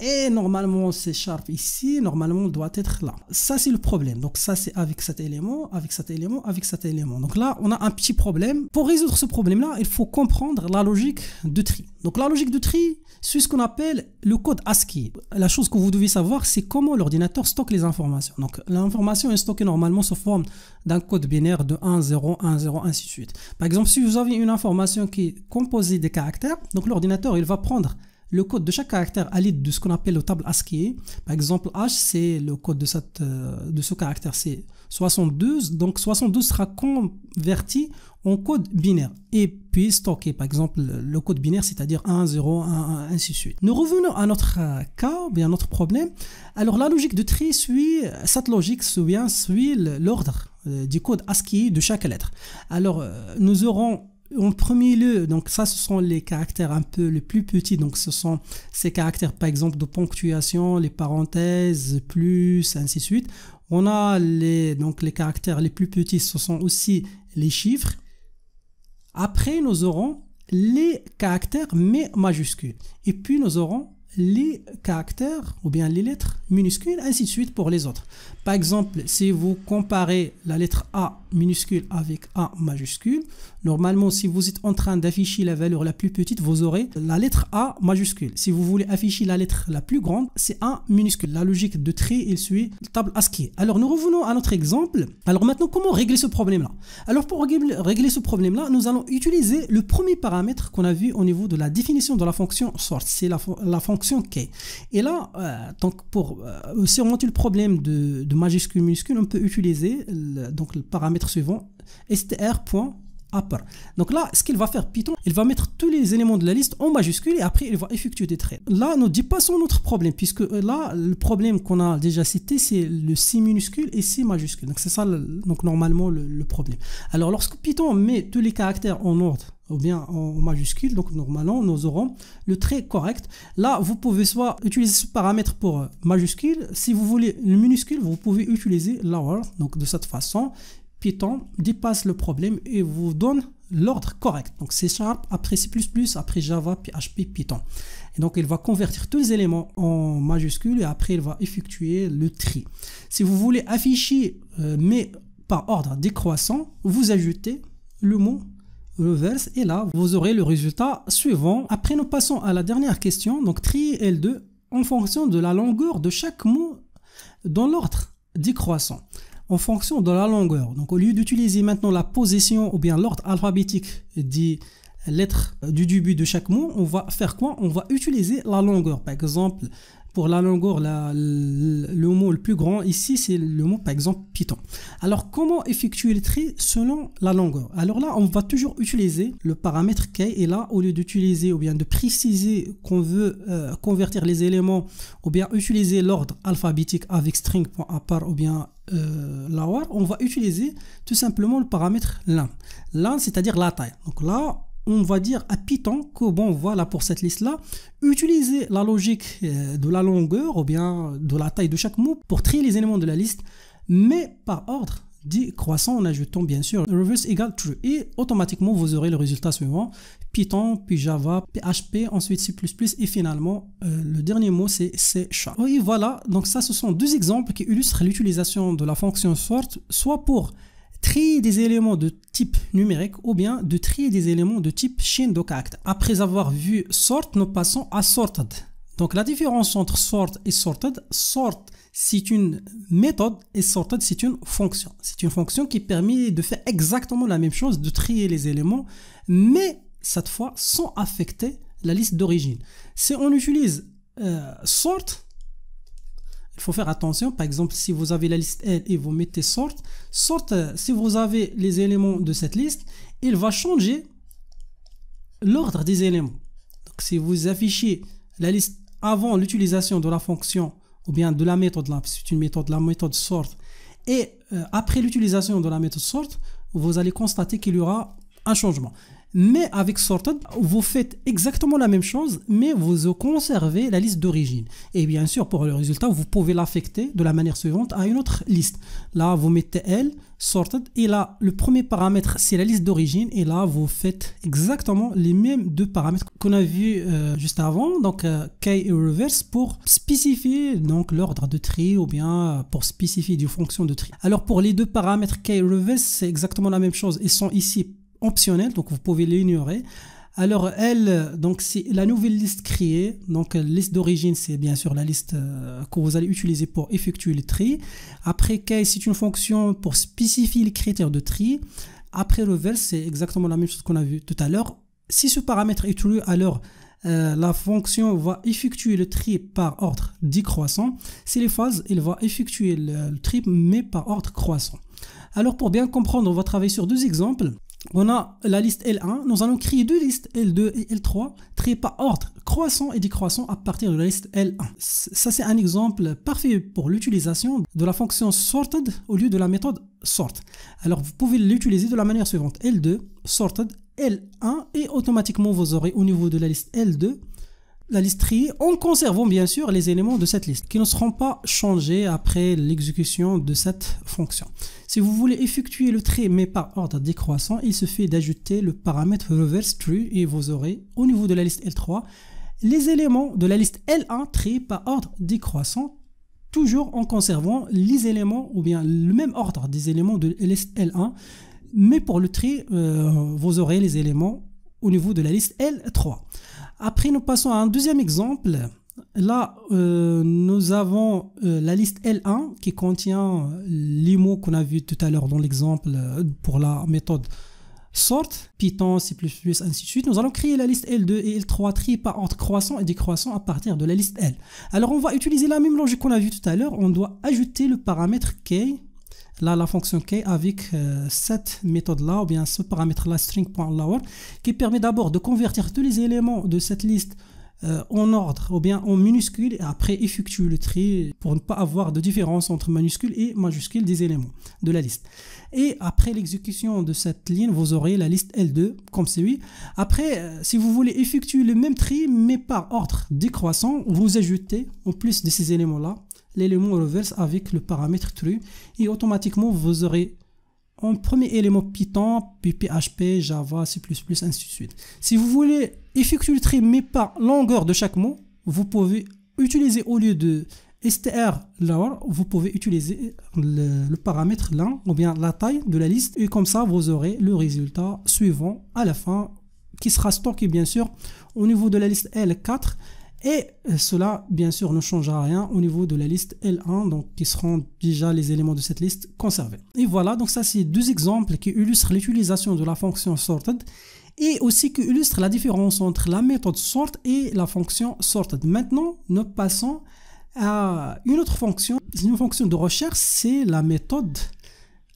et normalement c'est sharp ici, normalement doit être là. Ça c'est le problème. Donc ça c'est avec cet élément, avec cet élément, avec cet élément. Donc là on a un petit problème. Pour résoudre ce problème là, il faut comprendre la logique de tri. Donc la logique de tri, c'est ce qu'on appelle le code ASCII. La chose que vous devez savoir, c'est comment l'ordinateur stocke les informations. Donc l'information est stockée normalement sous forme d'un code binaire de 1, 0, 1, 0, ainsi de suite. Par exemple, si vous avez une information qui est composée des caractères, donc l'ordinateur il va prendre le code de chaque caractère à l'aide de ce qu'on appelle le table ASCII. Par exemple, H, c'est le code de, cette, euh, de ce caractère, c'est 72. Donc 72 sera converti en code binaire et puis stocké par exemple le code binaire, c'est-à-dire 1, 0, 1, 1, ainsi de suite. Nous revenons à notre euh, cas, bien notre problème. Alors la logique de tri suit, cette logique suit l'ordre euh, du code ASCII de chaque lettre. Alors nous aurons en premier lieu, donc ça, ce sont les caractères un peu les plus petits. Donc, ce sont ces caractères, par exemple, de ponctuation, les parenthèses, plus, ainsi de suite. On a les, donc les caractères les plus petits, ce sont aussi les chiffres. Après, nous aurons les caractères mais majuscules. Et puis, nous aurons les caractères ou bien les lettres minuscule, ainsi de suite pour les autres. Par exemple, si vous comparez la lettre A minuscule avec A majuscule, normalement, si vous êtes en train d'afficher la valeur la plus petite, vous aurez la lettre A majuscule. Si vous voulez afficher la lettre la plus grande, c'est A minuscule. La logique de tri il suit table ASCII. Alors, nous revenons à notre exemple. Alors maintenant, comment régler ce problème-là Alors, pour régler ce problème-là, nous allons utiliser le premier paramètre qu'on a vu au niveau de la définition de la fonction sort. C'est la, la, fonction key. Et là, euh, donc pour si on a le problème de, majuscule minuscule, on peut utiliser le, donc le paramètre suivant str. Donc là, ce qu'il va faire Python, il va mettre tous les éléments de la liste en majuscule et après, il va effectuer des traits. Là, nous dépassons notre problème puisque euh, là, le problème qu'on a déjà cité, c'est le C minuscule et C majuscule. Donc c'est ça, donc normalement, le, problème. Alors lorsque Python met tous les caractères en ordre, ou bien en majuscule. Donc normalement, nous aurons le trait correct. Là, vous pouvez soit utiliser ce paramètre pour euh, majuscule. Si vous voulez le minuscule, vous pouvez utiliser lower. Donc de cette façon, Python dépasse le problème et vous donne l'ordre correct. Donc C Sharp, après C++, après Java, PHP, Python. Et donc il va convertir tous les éléments en majuscules et après il va effectuer le tri. Si vous voulez afficher, euh, mais par ordre décroissant, vous ajoutez le mot reverse et là vous aurez le résultat suivant. Après nous passons à la dernière question, donc tri L2 en fonction de la longueur de chaque mot dans l'ordre décroissant en fonction de la longueur. Donc au lieu d'utiliser maintenant la position ou bien l'ordre alphabétique des lettres du début de chaque mot, on va faire quoi On va utiliser la longueur. Par exemple, pour la longueur, le mot le plus grand ici, c'est le mot par exemple Python. Alors comment effectuer le tri selon la longueur Alors là, on va toujours utiliser le paramètre k et là, au lieu d'utiliser ou bien de préciser qu'on veut euh, convertir les éléments ou bien utiliser l'ordre alphabétique avec string.appart ou bien euh, la lower, on va utiliser tout simplement le paramètre lan. Lan, c'est-à-dire la taille. Donc là, on va dire à Python que bon voilà pour cette liste là utilisez la logique euh, de la longueur ou bien de la taille de chaque mot pour trier les éléments de la liste mais par ordre dit croissant en ajoutant bien sûr reverse égale true et automatiquement vous aurez le résultat suivant Python puis Java PHP ensuite C++ et finalement euh, le dernier mot c'est C Oui voilà donc ça ce sont deux exemples qui illustrent l'utilisation de la fonction sort soit pour trier des éléments de type numérique ou bien de trier des éléments de type chaîne de caractères. Après avoir vu sort, nous passons à sorted. Donc la différence entre sort et sorted, sort c'est une méthode et sorted c'est une fonction. C'est une fonction qui permet de faire exactement la même chose, de trier les éléments, mais cette fois sans affecter la liste d'origine. Si on utilise euh, sort, il faut faire attention. Par exemple, si vous avez la liste L et vous mettez sort, sort, euh, si vous avez les éléments de cette liste, il va changer l'ordre des éléments. Donc, si vous affichez la liste avant l'utilisation de la fonction ou bien de la méthode, c'est une méthode, la méthode sort, et euh, après l'utilisation de la méthode sort, vous allez constater qu'il y aura un changement. Mais avec Sorted, vous faites exactement la même chose, mais vous conservez la liste d'origine. Et bien sûr, pour le résultat, vous pouvez l'affecter de la manière suivante à une autre liste. Là, vous mettez L, Sorted, et là, le premier paramètre, c'est la liste d'origine, et là, vous faites exactement les mêmes deux paramètres qu'on a vu euh, juste avant, donc euh, K et Reverse, pour spécifier donc l'ordre de tri, ou bien euh, pour spécifier du fonction de tri. Alors, pour les deux paramètres K et Reverse, c'est exactement la même chose. Ils sont ici optionnel, donc vous pouvez l'ignorer. Alors elle, donc c'est la nouvelle liste créée. Donc liste d'origine, c'est bien sûr la liste euh, que vous allez utiliser pour effectuer le tri. Après case, c'est une fonction pour spécifier les critères de tri. Après reverse, c'est exactement la même chose qu'on a vu tout à l'heure. Si ce paramètre est true, alors euh, la fonction va effectuer le tri par ordre décroissant. Si les phases, elle va effectuer le tri mais par ordre croissant. Alors pour bien comprendre, on va travailler sur deux exemples on a la liste L1, nous allons créer deux listes L2 et L3, très par ordre croissant et décroissant à partir de la liste L1. Ça, c'est un exemple parfait pour l'utilisation de la fonction sorted au lieu de la méthode sort. Alors, vous pouvez l'utiliser de la manière suivante. L2, sorted, L1, et automatiquement, vous aurez au niveau de la liste L2 la liste triée en conservant bien sûr les éléments de cette liste qui ne seront pas changés après l'exécution de cette fonction. Si vous voulez effectuer le trait mais par ordre décroissant, il suffit d'ajouter le paramètre reverse true et vous aurez au niveau de la liste L3 les éléments de la liste L1 triés par ordre décroissant toujours en conservant les éléments ou bien le même ordre des éléments de la liste L1 mais pour le tri, euh, vous aurez les éléments au niveau de la liste L3. Après, nous passons à un deuxième exemple. Là, euh, nous avons euh, la liste L1 qui contient euh, les mots qu'on a vus tout à l'heure dans l'exemple pour la méthode sort, Python, C++, ainsi de suite. Nous allons créer la liste L2 et L3 tri par ordre croissant et décroissant à partir de la liste L. Alors, on va utiliser la même logique qu'on a vue tout à l'heure. On doit ajouter le paramètre K Là, la fonction key avec euh, cette méthode-là, ou bien ce paramètre-là, string.lower, qui permet d'abord de convertir tous les éléments de cette liste euh, en ordre, ou bien en minuscule, et après effectuer le tri pour ne pas avoir de différence entre minuscule et majuscule des éléments de la liste. Et après l'exécution de cette ligne, vous aurez la liste L2 comme celui. Après, euh, si vous voulez effectuer le même tri, mais par ordre décroissant, vous ajoutez, en plus de ces éléments-là, l'élément reverse avec le paramètre true et automatiquement vous aurez en premier élément Python, puis PHP, Java, C++, ainsi de suite. Si vous voulez effectuer le mais par longueur de chaque mot, vous pouvez utiliser au lieu de str là, vous pouvez utiliser le, paramètre l'un ou bien la taille de la liste et comme ça vous aurez le résultat suivant à la fin qui sera stocké bien sûr au niveau de la liste L4 et cela, bien sûr, ne changera rien au niveau de la liste L1, donc qui seront déjà les éléments de cette liste conservés. Et voilà, donc ça c'est deux exemples qui illustrent l'utilisation de la fonction sorted et aussi qui illustrent la différence entre la méthode sort et la fonction sorted. Maintenant, nous passons à une autre fonction, une fonction de recherche, c'est la méthode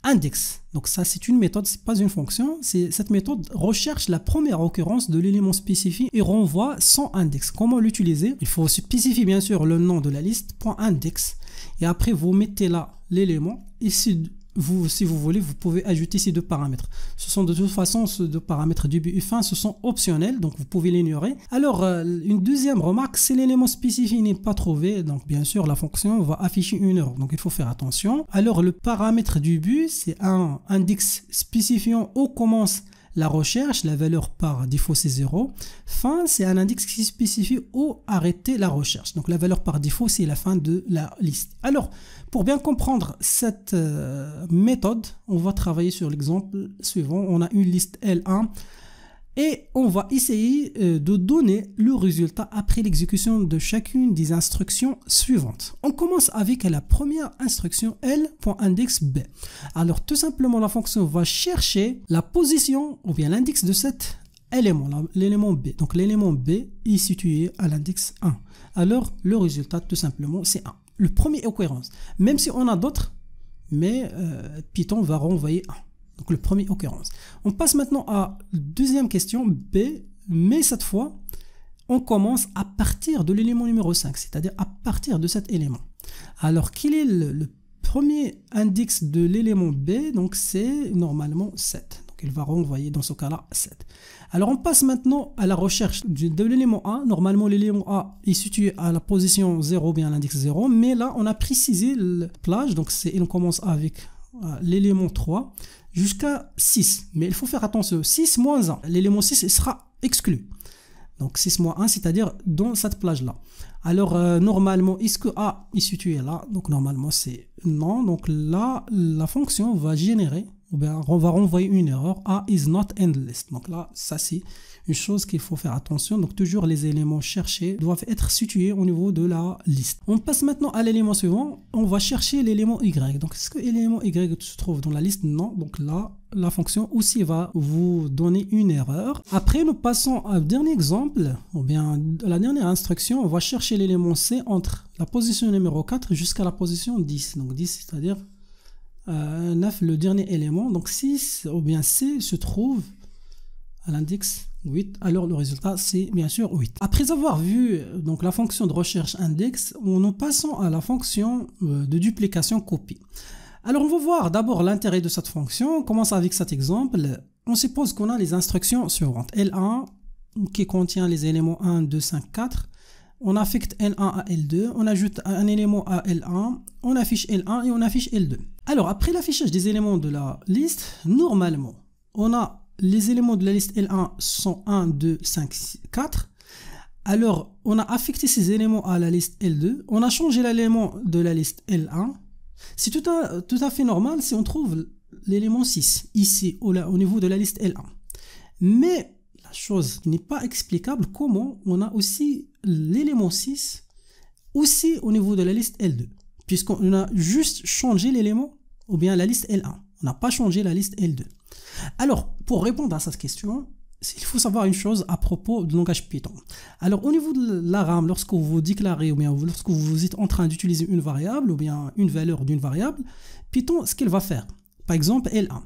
index. Donc ça, c'est une méthode, c'est pas une fonction. C'est cette méthode recherche la première occurrence de l'élément spécifié et renvoie son index. Comment l'utiliser Il faut spécifier bien sûr le nom de la liste point .index et après vous mettez là l'élément ici si vous voulez, vous pouvez ajouter ces deux paramètres. Ce sont de toute façon ces deux paramètres du but fin, ce sont optionnels, donc vous pouvez l'ignorer. Alors, euh, une deuxième remarque, si l'élément spécifique n'est pas trouvé, donc bien sûr, la fonction va afficher une erreur, donc il faut faire attention. Alors, le paramètre du but, c'est un index spécifiant où commence la recherche, la valeur par défaut c'est 0. Fin, c'est un indice qui spécifie où arrêter la recherche. Donc la valeur par défaut c'est la fin de la liste. Alors, pour bien comprendre cette euh, méthode, on va travailler sur l'exemple suivant. On a une liste L1 et on va essayer euh, de donner le résultat après l'exécution de chacune des instructions suivantes. On commence avec la première instruction L.index B. Alors tout simplement la fonction va chercher la position ou bien l'index de cet élément, l'élément B. Donc l'élément B est situé à l'index 1. Alors le résultat tout simplement c'est 1. Le premier est cohérence. Même si on a d'autres, mais euh, Python va renvoyer 1. Donc le premier occurrence. On passe maintenant à la deuxième question, B, mais cette fois, on commence à partir de l'élément numéro 5, c'est-à-dire à partir de cet élément. Alors quel est le, premier indice de l'élément B Donc c'est normalement 7. Donc il va renvoyer dans ce cas-là 7. Alors on passe maintenant à la recherche de l'élément A. Normalement l'élément A est situé à la position 0 bien l'indice 0, mais là on a précisé le plage, donc on commence avec euh, l'élément 3 jusqu'à 6. Mais il faut faire attention, 6 moins 1, l'élément 6 sera exclu. Donc 6 moins 1, c'est-à-dire dans cette plage-là. Alors euh, normalement, est-ce que A est situé là Donc normalement c'est non. Donc là, la fonction va générer, bien on va renvoyer une erreur, A is not endless. Donc là, ça c'est une chose qu'il faut faire attention, donc toujours les éléments cherchés doivent être situés au niveau de la liste. On passe maintenant à l'élément suivant, on va chercher l'élément Y. Donc est-ce que l'élément Y se trouve dans la liste Non, donc là, la fonction aussi va vous donner une erreur. Après, nous passons au dernier exemple, ou bien la dernière instruction, on va chercher l'élément C entre la position numéro 4 jusqu'à la position 10. Donc 10, c'est-à-dire 9, euh, le dernier élément. Donc 6 ou bien C se trouve à l'index 8, alors le résultat c'est bien sûr 8. Après avoir vu donc la fonction de recherche index, nous passons à la fonction euh, de duplication copie. Alors on va voir d'abord l'intérêt de cette fonction, on commence avec cet exemple. On suppose qu'on a les instructions suivantes. L1 qui contient les éléments 1, 2, 5, 4. On affecte L1 à L2, on ajoute un élément à L1, on affiche L1 et on affiche L2. Alors après l'affichage des éléments de la liste, normalement, on a les éléments de la liste L1 sont 1, 2, 5, 6, 4. Alors, on a affecté ces éléments à la liste L2. On a changé l'élément de la liste L1. C'est tout à, tout à fait normal si on trouve l'élément 6 ici au, au niveau de la liste L1. Mais la chose n'est pas explicable comment on a aussi l'élément 6 aussi au niveau de la liste L2 puisqu'on a juste changé l'élément ou bien la liste L1. On n'a pas changé la liste L2. Alors, pour répondre à cette question, il faut savoir une chose à propos du langage Python. Alors, au niveau de la RAM, lorsque vous déclarez ou bien lorsque vous êtes en train d'utiliser une variable ou bien une valeur d'une variable, Python, ce qu'elle va faire, par exemple L1,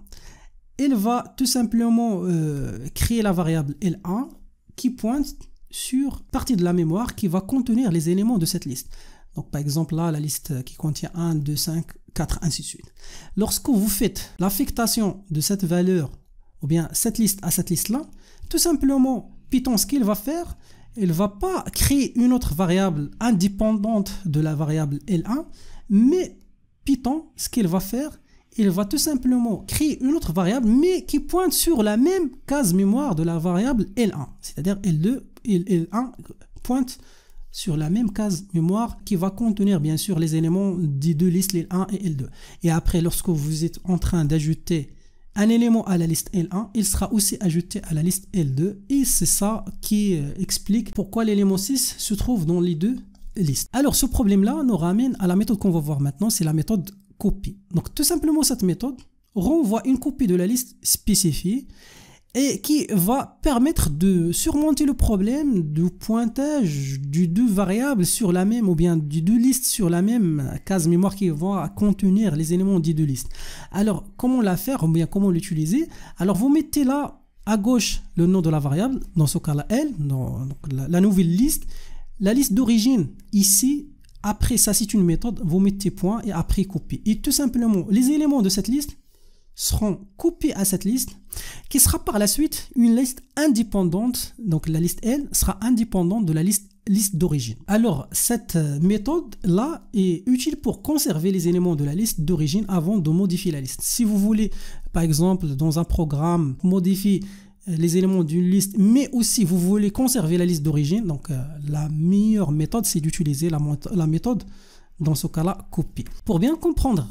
Elle va tout simplement euh, créer la variable L1 qui pointe sur partie de la mémoire qui va contenir les éléments de cette liste. Donc, par exemple, là, la liste qui contient 1, 2, 5, ainsi de suite. Lorsque vous faites l'affectation de cette valeur, ou bien cette liste à cette liste-là, tout simplement, Python, ce qu'il va faire, il va pas créer une autre variable indépendante de la variable L1, mais Python, ce qu'il va faire, il va tout simplement créer une autre variable, mais qui pointe sur la même case mémoire de la variable L1, c'est-à-dire L2 L1 pointe sur la même case mémoire qui va contenir bien sûr les éléments des deux listes L1 et L2. Et après, lorsque vous êtes en train d'ajouter un élément à la liste L1, il sera aussi ajouté à la liste L2 et c'est ça qui euh, explique pourquoi l'élément 6 se trouve dans les deux listes. Alors ce problème-là nous ramène à la méthode qu'on va voir maintenant, c'est la méthode copie. Donc tout simplement cette méthode renvoie une copie de la liste spécifiée et qui va permettre de surmonter le problème du pointage du deux variables sur la même ou bien du deux listes sur la même case mémoire qui va contenir les éléments des deux listes. Alors comment la faire ou bien comment l'utiliser Alors vous mettez là à gauche le nom de la variable, dans ce cas-là L, dans, donc la, la nouvelle liste, la liste d'origine ici après ça, c'est une méthode, vous mettez point et après copier. Et tout simplement, les éléments de cette liste seront copiés à cette liste qui sera par la suite une liste indépendante. Donc la liste L sera indépendante de la liste liste d'origine. Alors, cette euh, méthode-là est utile pour conserver les éléments de la liste d'origine avant de modifier la liste. Si vous voulez, par exemple, dans un programme, modifier euh, les éléments d'une liste, mais aussi vous voulez conserver la liste d'origine, donc euh, la meilleure méthode, c'est d'utiliser la, la méthode, dans ce cas-là, copier. Pour bien comprendre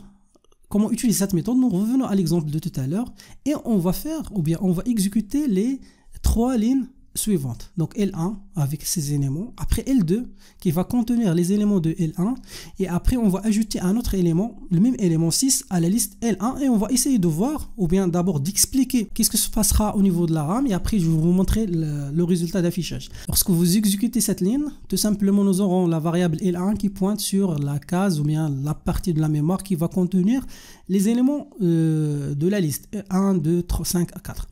comment utiliser cette méthode Nous revenons à l'exemple de tout à l'heure et on va faire ou bien on va exécuter les trois lignes suivante. Donc L1 avec ses éléments. Après L2 qui va contenir les éléments de L1. Et après, on va ajouter un autre élément, le même élément 6 à la liste L1. Et on va essayer de voir, ou bien d'abord d'expliquer qu'est-ce que se passera au niveau de la RAM. Et après, je vais vous montrer le, résultat d'affichage. Lorsque vous exécutez cette ligne, tout simplement, nous aurons la variable L1 qui pointe sur la case ou bien la partie de la mémoire qui va contenir les éléments euh, de la liste. 1, 2, 3, 5, 4.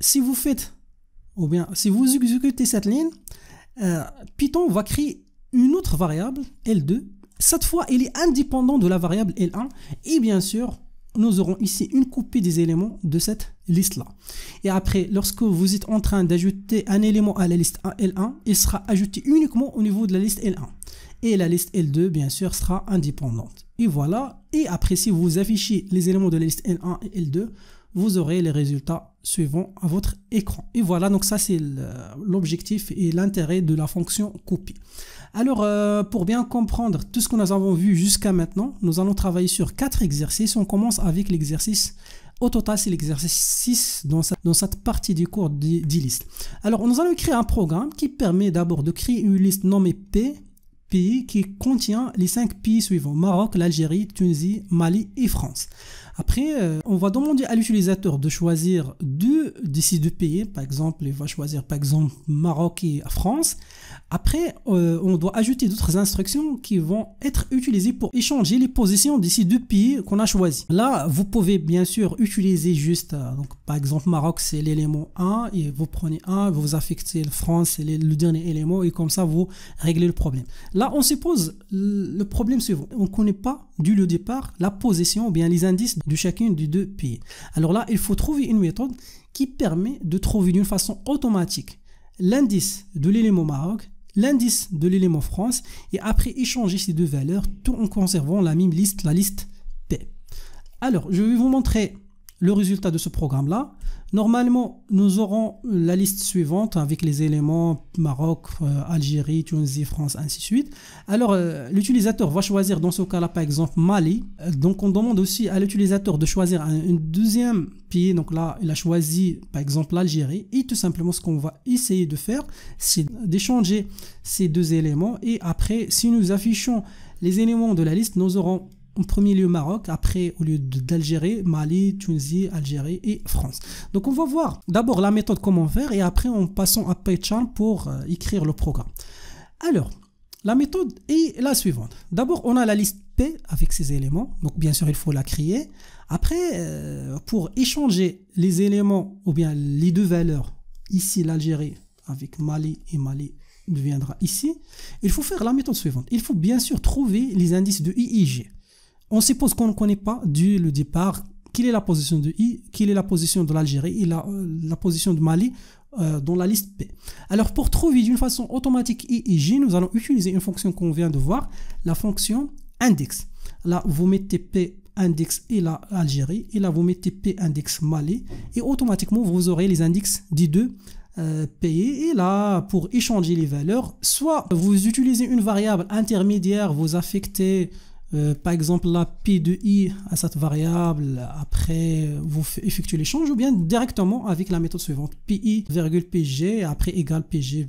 Si vous faites ou bien si vous exécutez cette ligne, euh, Python va créer une autre variable, L2. Cette fois, elle est indépendant de la variable L1. Et bien sûr, nous aurons ici une copie des éléments de cette liste-là. Et après, lorsque vous êtes en train d'ajouter un élément à la liste L1, il sera ajouté uniquement au niveau de la liste L1. Et la liste L2, bien sûr, sera indépendante. Et voilà. Et après, si vous affichez les éléments de la liste L1 et L2, vous aurez les résultats suivants à votre écran. Et voilà, donc ça c'est l'objectif et l'intérêt de la fonction copie. Alors, euh, pour bien comprendre tout ce que nous avons vu jusqu'à maintenant, nous allons travailler sur quatre exercices. On commence avec l'exercice au total, c'est l'exercice 6 dans, cette partie du cours d'e-list. Alors, nous allons créer un programme qui permet d'abord de créer une liste nommée P, pays qui contient les cinq pays suivants, Maroc, l'Algérie, Tunisie, Mali et France. Après, euh, on va demander à l'utilisateur de choisir deux d'ici deux pays. Par exemple, il va choisir par exemple Maroc et France. Après, euh, on doit ajouter d'autres instructions qui vont être utilisées pour échanger les positions d'ici deux pays qu'on a choisi. Là, vous pouvez bien sûr utiliser juste, euh, donc par exemple Maroc, c'est l'élément 1 et vous prenez 1, vous affectez le France, c'est le dernier élément et comme ça vous réglez le problème. Là, on se pose le problème suivant. On ne connaît pas du lieu de départ la position ou bien les indices de chacune des deux pays. Alors là, il faut trouver une méthode qui permet de trouver d'une façon automatique l'indice de l'élément Maroc, l'indice de l'élément France, et après échanger ces deux valeurs tout en conservant la même liste, la liste P. Alors, je vais vous montrer le résultat de ce programme-là. Normalement, nous aurons la liste suivante avec les éléments Maroc, euh, Algérie, Tunisie, France, ainsi de suite. Alors, euh, l'utilisateur va choisir dans ce cas-là, par exemple, Mali. Euh, donc, on demande aussi à l'utilisateur de choisir un, deuxième pays. Donc là, il a choisi, par exemple, l'Algérie. Et tout simplement, ce qu'on va essayer de faire, c'est d'échanger ces deux éléments. Et après, si nous affichons les éléments de la liste, nous aurons en premier lieu Maroc, après au lieu d'Algérie, Mali, Tunisie, Algérie et France. Donc on va voir d'abord la méthode comment faire et après en passant à Python pour euh, écrire le programme. Alors, la méthode est la suivante. D'abord, on a la liste P avec ses éléments. Donc bien sûr, il faut la créer. Après, euh, pour échanger les éléments ou bien les deux valeurs, ici l'Algérie avec Mali et Mali deviendra ici, il faut faire la méthode suivante. Il faut bien sûr trouver les indices de IIG on suppose qu'on ne connaît pas du le départ quelle est la position de I, quelle est la position de l'Algérie et la, euh, la, position de Mali euh, dans la liste P. Alors pour trouver d'une façon automatique I et J, nous allons utiliser une fonction qu'on vient de voir, la fonction index. Là, vous mettez P index et la Algérie, et là vous mettez P index Mali, et automatiquement vous aurez les index des deux euh, pays Et là, pour échanger les valeurs, soit vous utilisez une variable intermédiaire, vous affectez euh, par exemple, la P de I à cette variable, après vous effectuez l'échange, ou bien directement avec la méthode suivante, PI, virgule PG, après égale PG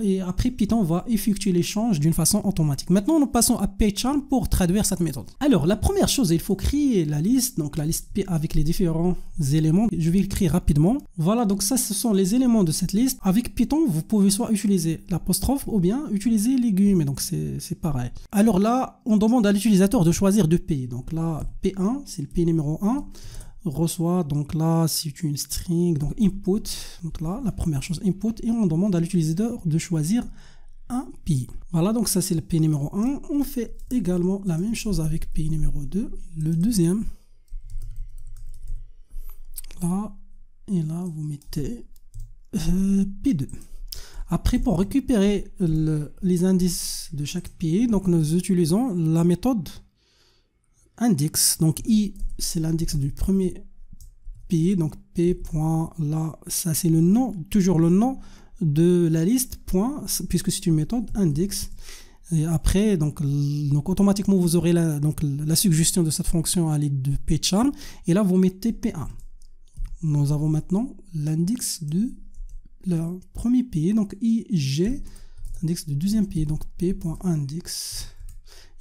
et après, Python va effectuer l'échange d'une façon automatique. Maintenant, nous passons à PyCharm pour traduire cette méthode. Alors, la première chose, il faut créer la liste, donc la liste P avec les différents éléments. Je vais le créer rapidement. Voilà, donc ça, ce sont les éléments de cette liste. Avec Python, vous pouvez soit utiliser l'apostrophe ou bien utiliser légumes. donc c'est pareil. Alors là, on demande à l'utilisateur de choisir deux P. Donc là, P1, c'est le P numéro 1 reçoit donc là c'est une string donc input donc là la première chose input et on demande à l'utilisateur de choisir un pays voilà donc ça c'est le pays numéro 1 on fait également la même chose avec pays numéro 2 le deuxième là et là vous mettez euh, p 2 après pour récupérer le, les indices de chaque pays donc nous utilisons la méthode index. Donc i, c'est l'index du premier pays. Donc p là, ça c'est le nom, toujours le nom de la liste point, puisque c'est une méthode index. Et après, donc, donc automatiquement vous aurez la, donc, la suggestion de cette fonction à l'aide de pcharm. Et là vous mettez p1. Nous avons maintenant l'index du le premier pays, donc g l'index du deuxième pays, donc p.index.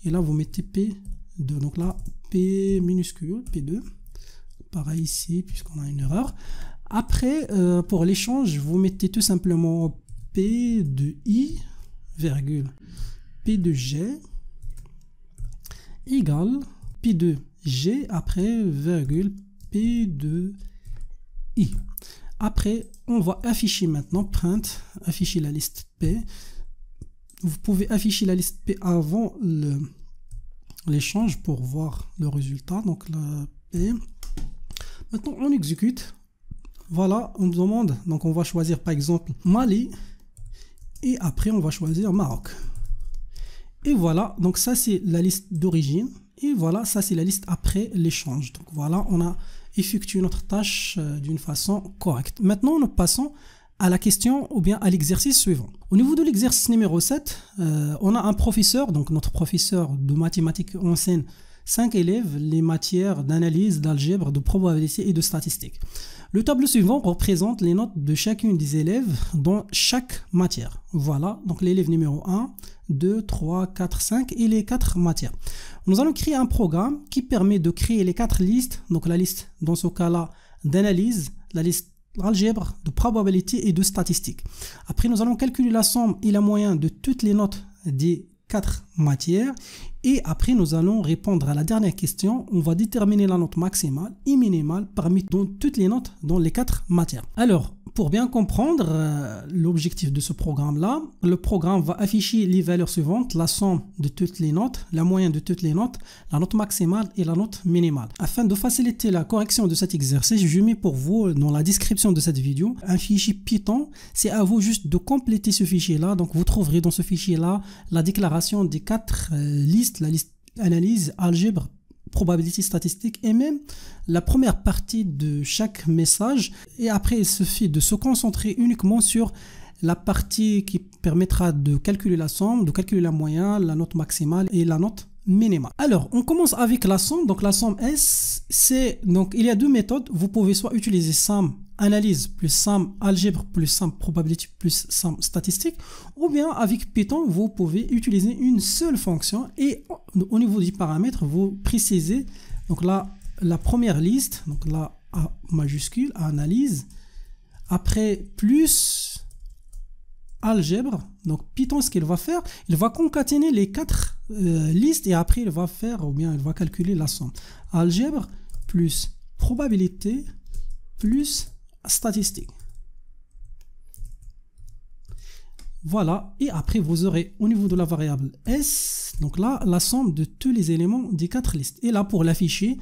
Et là vous mettez p donc là, P minuscule, P2. Pareil ici, puisqu'on a une erreur. Après, euh, pour l'échange, vous mettez tout simplement P de I, virgule, P de G, égal, P de G, après, virgule, P de I. Après, on va afficher maintenant, print, afficher la liste P. Vous pouvez afficher la liste P avant le l'échange pour voir le résultat. Donc maintenant on exécute. Voilà, on nous demande. Donc on va choisir par exemple Mali et après on va choisir Maroc. Et voilà, donc ça c'est la liste d'origine. Et voilà, ça c'est la liste après l'échange. Donc voilà, on a effectué notre tâche euh, d'une façon correcte. Maintenant, nous passons à la question ou bien à l'exercice suivant. Au niveau de l'exercice numéro 7, euh, on a un professeur, donc notre professeur de mathématiques enseigne 5 élèves les matières d'analyse, d'algèbre, de probabilité et de statistique. Le tableau suivant représente les notes de chacune des élèves dans chaque matière. Voilà, donc l'élève numéro 1, 2, 3, 4, 5 et les 4 matières. Nous allons créer un programme qui permet de créer les 4 listes, donc la liste dans ce cas-là d'analyse, la liste l'algèbre de probabilité et de statistique. Après, nous allons calculer la somme et la moyenne de toutes les notes des quatre matières et après, nous allons répondre à la dernière question. On va déterminer la note maximale et minimale parmi toutes les notes dans les quatre matières. Alors, pour bien comprendre euh, l'objectif de ce programme-là, le programme va afficher les valeurs suivantes, la somme de toutes les notes, la moyenne de toutes les notes, la note maximale et la note minimale. Afin de faciliter la correction de cet exercice, je mets pour vous euh, dans la description de cette vidéo un fichier Python. C'est à vous juste de compléter ce fichier-là. Donc vous trouverez dans ce fichier-là la déclaration des quatre euh, listes la liste analyse, algèbre, probabilité statistique et même la première partie de chaque message. Et après, il suffit de se concentrer uniquement sur la partie qui permettra de calculer la somme, de calculer la moyenne, la note maximale et la note minimale. Alors, on commence avec la somme. Donc, la somme S, c'est donc il y a deux méthodes. Vous pouvez soit utiliser SAM analyse plus somme algèbre plus somme probabilité plus somme statistique, ou bien avec Python, vous pouvez utiliser une seule fonction et au niveau du paramètres vous précisez donc là, la première liste, donc là, A majuscule, analyse, après plus algèbre, donc Python, ce qu'il va faire, il va concaténer les quatre euh, listes et après, il va faire, ou bien il va calculer la somme. Algèbre plus probabilité plus statistique Voilà, et après vous aurez au niveau de la variable S, donc là, la somme de tous les éléments des quatre listes. Et là, pour l'afficher,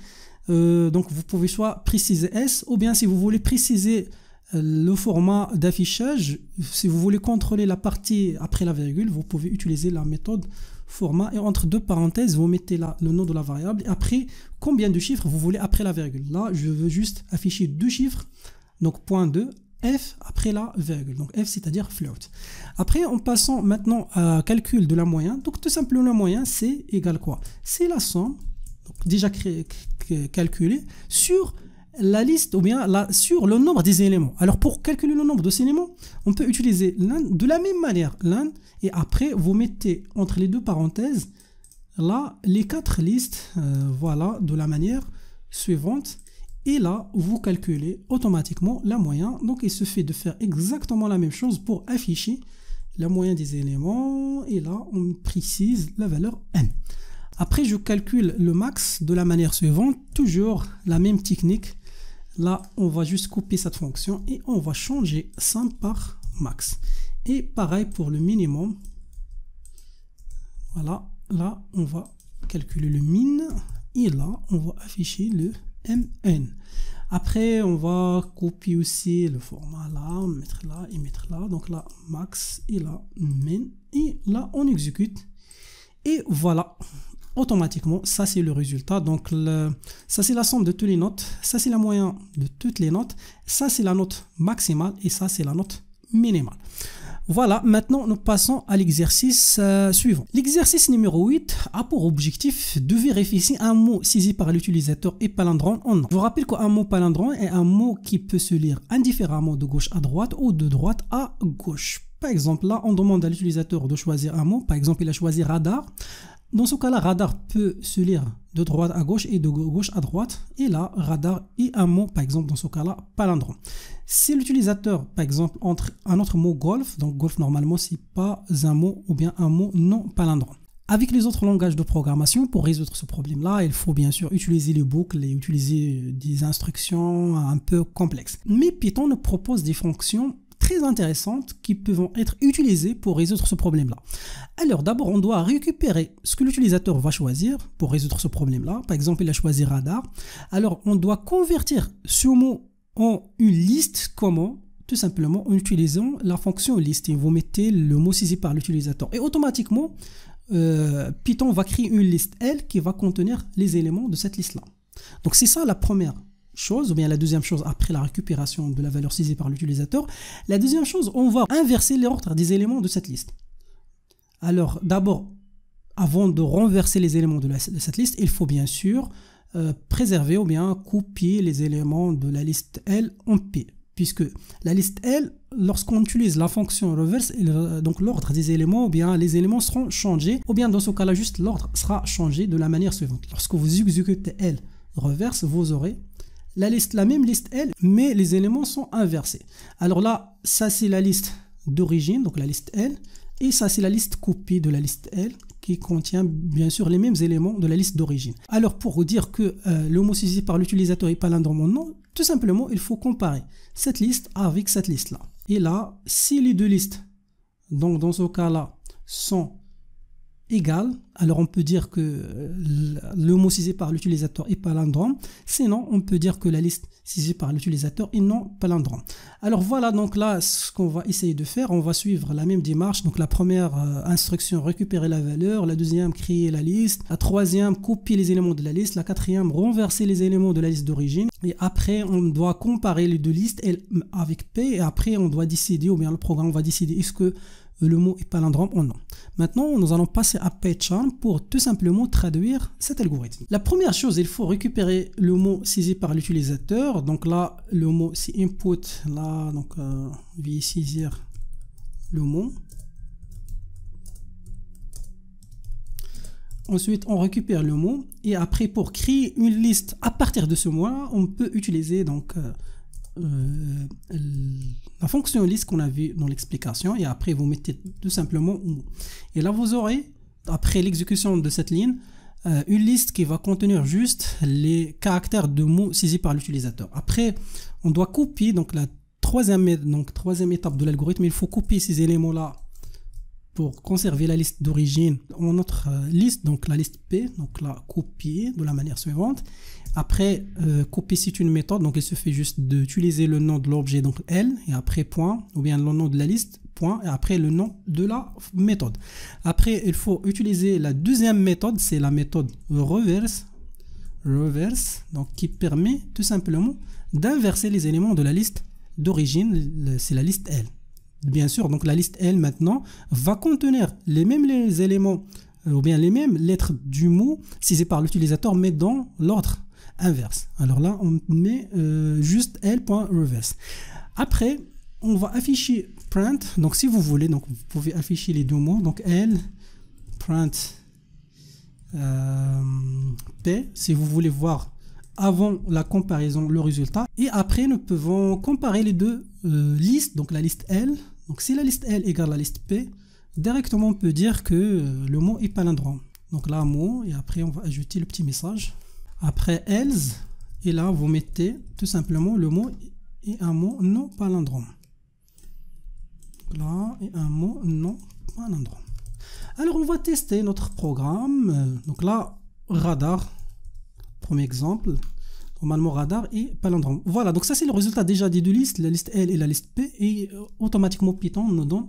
euh, donc vous pouvez soit préciser S, ou bien si vous voulez préciser euh, le format d'affichage, si vous voulez contrôler la partie après la virgule, vous pouvez utiliser la méthode format et entre deux parenthèses, vous mettez là le nom de la variable et après combien de chiffres vous voulez après la virgule. Là, je veux juste afficher deux chiffres donc point 2, F après la virgule. Donc F, c'est-à-dire float. Après, en passant maintenant à calcul de la moyenne, donc tout simplement la moyenne, c'est égal quoi C'est la somme, déjà calculée, sur la liste ou bien sur le nombre des éléments. Alors pour calculer le nombre de ces éléments, on peut utiliser l'un de la même manière, l'un, et après vous mettez entre les deux parenthèses là les quatre listes, euh, voilà, de la manière suivante. Et là, vous calculez automatiquement la moyenne. Donc, il se fait de faire exactement la même chose pour afficher la moyenne des éléments. Et là, on précise la valeur n. Après, je calcule le max de la manière suivante. Toujours la même technique. Là, on va juste couper cette fonction et on va changer sum par max. Et pareil pour le minimum. Voilà, là, on va calculer le min. Et là, on va afficher le après, on va copier aussi le format là, mettre là et mettre là. Donc là, max et là, min. Et là, on exécute. Et voilà, automatiquement, ça c'est le résultat. Donc ça c'est la somme de toutes les notes, ça c'est la moyenne de toutes les notes, ça c'est la note maximale et ça c'est la note minimale. Voilà, maintenant nous passons à l'exercice euh, suivant. L'exercice numéro 8 a pour objectif de vérifier si un mot saisi par l'utilisateur est palindrome ou non. Je vous rappelle qu'un mot palindrome est un mot qui peut se lire indifféremment de gauche à droite ou de droite à gauche. Par exemple, là, on demande à l'utilisateur de choisir un mot. Par exemple, il a choisi radar. Dans ce cas-là, radar peut se lire de droite à gauche et de gauche à droite. Et là, radar est un mot, par exemple, dans ce cas-là, palindrome. Si l'utilisateur, par exemple, entre un autre mot golf, donc golf normalement, c'est pas un mot ou bien un mot non palindrome. Avec les autres langages de programmation, pour résoudre ce problème-là, il faut bien sûr utiliser les boucles et utiliser des instructions un peu complexes. Mais Python nous propose des fonctions très intéressantes qui peuvent être utilisées pour résoudre ce problème-là. Alors d'abord, on doit récupérer ce que l'utilisateur va choisir pour résoudre ce problème-là. Par exemple, il a choisi radar. Alors on doit convertir ce mot en une liste comment tout simplement en utilisant la fonction liste et vous mettez le mot saisi par l'utilisateur et automatiquement euh, Python va créer une liste L qui va contenir les éléments de cette liste là donc c'est ça la première chose, ou bien la deuxième chose après la récupération de la valeur saisie par l'utilisateur, la deuxième chose, on va inverser l'ordre des éléments de cette liste. Alors d'abord, avant de renverser les éléments de, cette liste, il faut bien sûr euh, préserver ou bien copier les éléments de la liste L en P. Puisque la liste L, lorsqu'on utilise la fonction reverse, euh, donc l'ordre des éléments, ou bien les éléments seront changés, ou bien dans ce cas-là, juste l'ordre sera changé de la manière suivante. Lorsque vous exécutez L reverse, vous aurez la liste, la même liste L, mais les éléments sont inversés. Alors là, ça c'est la liste d'origine, donc la liste L, et ça c'est la liste copie de la liste L qui contient bien sûr les mêmes éléments de la liste d'origine. Alors pour vous dire que euh, le mot par l'utilisateur est palindrome mon non, tout simplement il faut comparer cette liste avec cette liste là. Et là, si les deux listes, donc dans ce cas là, sont alors on peut dire que le mot cisé par l'utilisateur est palindrome, sinon on peut dire que la liste cisée par l'utilisateur est non palindrome. Alors voilà, donc là, ce qu'on va essayer de faire, on va suivre la même démarche. Donc la première euh, instruction, récupérer la valeur, la deuxième, créer la liste, la troisième, copier les éléments de la liste, la quatrième, renverser les éléments de la liste d'origine, et après on doit comparer les deux listes avec P, et après on doit décider, ou bien le programme va décider, est-ce que le mot est palindrome ou oh non. Maintenant, nous allons passer à PyCharm pour tout simplement traduire cet algorithme. La première chose, il faut récupérer le mot saisi par l'utilisateur. Donc là, le mot c'est input. Là, donc, euh, saisir le mot. Ensuite, on récupère le mot et après, pour créer une liste à partir de ce mot, on peut utiliser donc euh, euh, euh, la fonction liste qu'on a vue dans l'explication et après vous mettez tout simplement mot Et là vous aurez, après l'exécution de cette ligne, euh, une liste qui va contenir juste les caractères de mots saisis par l'utilisateur. Après, on doit copier, donc la troisième, donc, troisième étape de l'algorithme, il faut copier ces éléments-là pour conserver la liste d'origine en notre liste, donc la liste P, donc la copier de la manière suivante. Après, euh, couper copier, c'est une méthode, donc il se fait juste d'utiliser le nom de l'objet, donc L, et après point, ou bien le nom de la liste, point, et après le nom de la méthode. Après, il faut utiliser la deuxième méthode, c'est la méthode reverse, reverse, donc qui permet tout simplement d'inverser les éléments de la liste d'origine, c'est la liste L. Bien sûr, donc la liste L maintenant va contenir les mêmes les éléments euh, ou bien les mêmes lettres du mot si c'est par l'utilisateur, mais dans l'ordre inverse. Alors là, on met euh, juste L.reverse. Après, on va afficher print. Donc si vous voulez, donc vous pouvez afficher les deux mots. Donc L print euh, P si vous voulez voir avant la comparaison le résultat et après nous pouvons comparer les deux euh, listes donc la liste L donc si la liste L égale la liste P directement on peut dire que le mot est palindrome donc là mot et après on va ajouter le petit message après else, et là vous mettez tout simplement le mot et un mot non palindrome. Là, et un mot non palindrome. Alors on va tester notre programme. Donc là, radar, premier exemple. Normalement radar et palindrome. Voilà, donc ça c'est le résultat déjà des deux listes, la liste L et la liste P. Et euh, automatiquement Python nous donne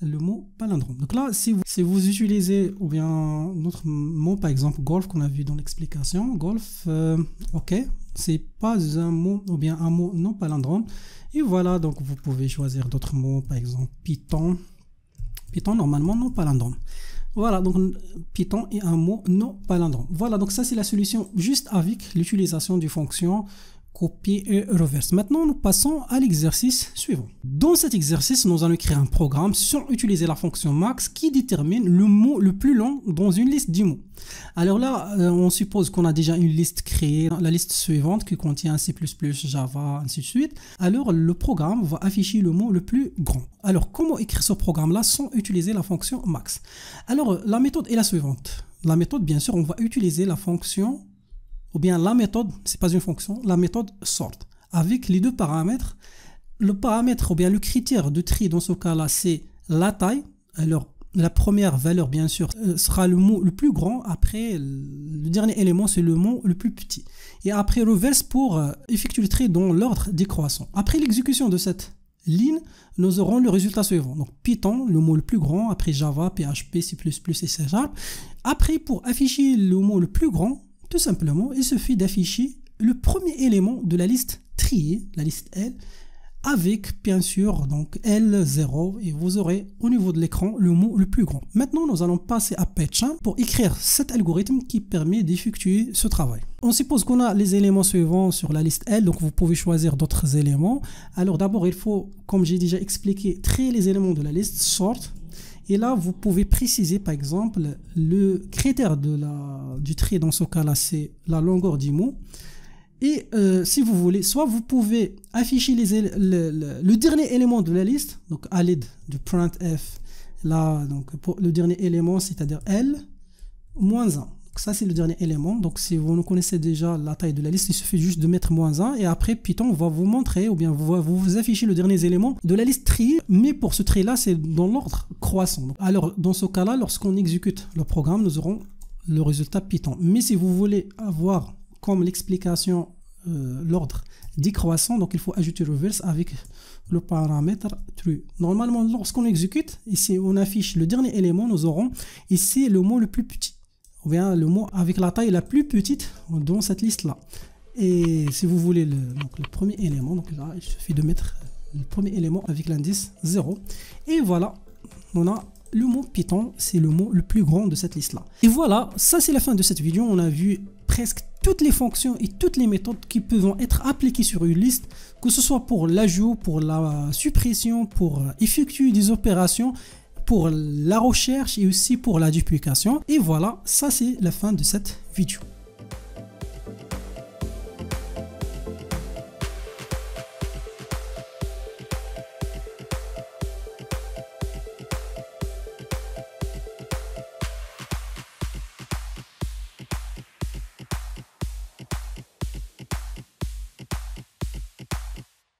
le mot palindrome. Donc là, si vous, si vous utilisez ou bien notre mot, par exemple, golf qu'on a vu dans l'explication, golf, euh, ok, c'est pas un mot ou bien un mot non palindrome. Et voilà, donc vous pouvez choisir d'autres mots, par exemple, Python. Python, normalement, non palindrome. Voilà, donc Python est un mot non palindrome. Voilà, donc ça c'est la solution juste avec l'utilisation du fonction copier et reverse. Maintenant, nous passons à l'exercice suivant. Dans cet exercice, nous allons créer un programme sans utiliser la fonction max qui détermine le mot le plus long dans une liste du mot. Alors là, euh, on suppose qu'on a déjà une liste créée, la liste suivante qui contient C++, Java, ainsi de suite. Alors le programme va afficher le mot le plus grand. Alors comment écrire ce programme-là sans utiliser la fonction max Alors la méthode est la suivante. La méthode, bien sûr, on va utiliser la fonction ou bien la méthode, c'est pas une fonction, la méthode sort. Avec les deux paramètres, le paramètre ou bien le critère de tri dans ce cas-là, c'est la taille. Alors, la première valeur, bien sûr, euh, sera le mot le plus grand. Après, le dernier élément, c'est le mot le plus petit. Et après, reverse pour euh, effectuer le tri dans l'ordre décroissant. Après l'exécution de cette ligne, nous aurons le résultat suivant. Donc Python, le mot le plus grand, après Java, PHP, C++, et C Après, pour afficher le mot le plus grand, tout simplement, il suffit d'afficher le premier élément de la liste triée, la liste L, avec bien sûr donc L0 et vous aurez au niveau de l'écran le mot le plus grand. Maintenant nous allons passer à patch pour écrire cet algorithme qui permet d'effectuer ce travail. On suppose qu'on a les éléments suivants sur la liste L donc vous pouvez choisir d'autres éléments. Alors d'abord il faut comme j'ai déjà expliqué trier les éléments de la liste sort et là, vous pouvez préciser, par exemple, le critère de la, du trait. dans ce cas-là, c'est la longueur du mot. Et euh, si vous voulez, soit vous pouvez afficher le, dernier élément de la liste, donc à l'aide du printf, là, donc pour le dernier élément, c'est-à-dire L, moins 1 ça, c'est le dernier élément. Donc si vous ne connaissez déjà la taille de la liste, il suffit juste de mettre moins 1 et après Python va vous montrer ou bien vous, vous afficher le dernier élément de la liste triée. Mais pour ce tri-là, c'est dans l'ordre croissant. Alors dans ce cas-là, lorsqu'on exécute le programme, nous aurons le résultat Python. Mais si vous voulez avoir comme l'explication euh, l'ordre décroissant, donc il faut ajouter reverse avec le paramètre true. Normalement, lorsqu'on exécute, ici on affiche le dernier élément, nous aurons ici le mot le plus petit. On le mot avec la taille la plus petite dans cette liste-là. Et si vous voulez le, le premier élément, donc là, il suffit de mettre le premier élément avec l'indice 0. Et voilà, on a le mot Python, c'est le mot le plus grand de cette liste-là. Et voilà, ça c'est la fin de cette vidéo. On a vu presque toutes les fonctions et toutes les méthodes qui peuvent être appliquées sur une liste, que ce soit pour l'ajout, pour la suppression, pour euh, effectuer des opérations, pour la recherche et aussi pour la duplication. Et voilà, ça c'est la fin de cette vidéo.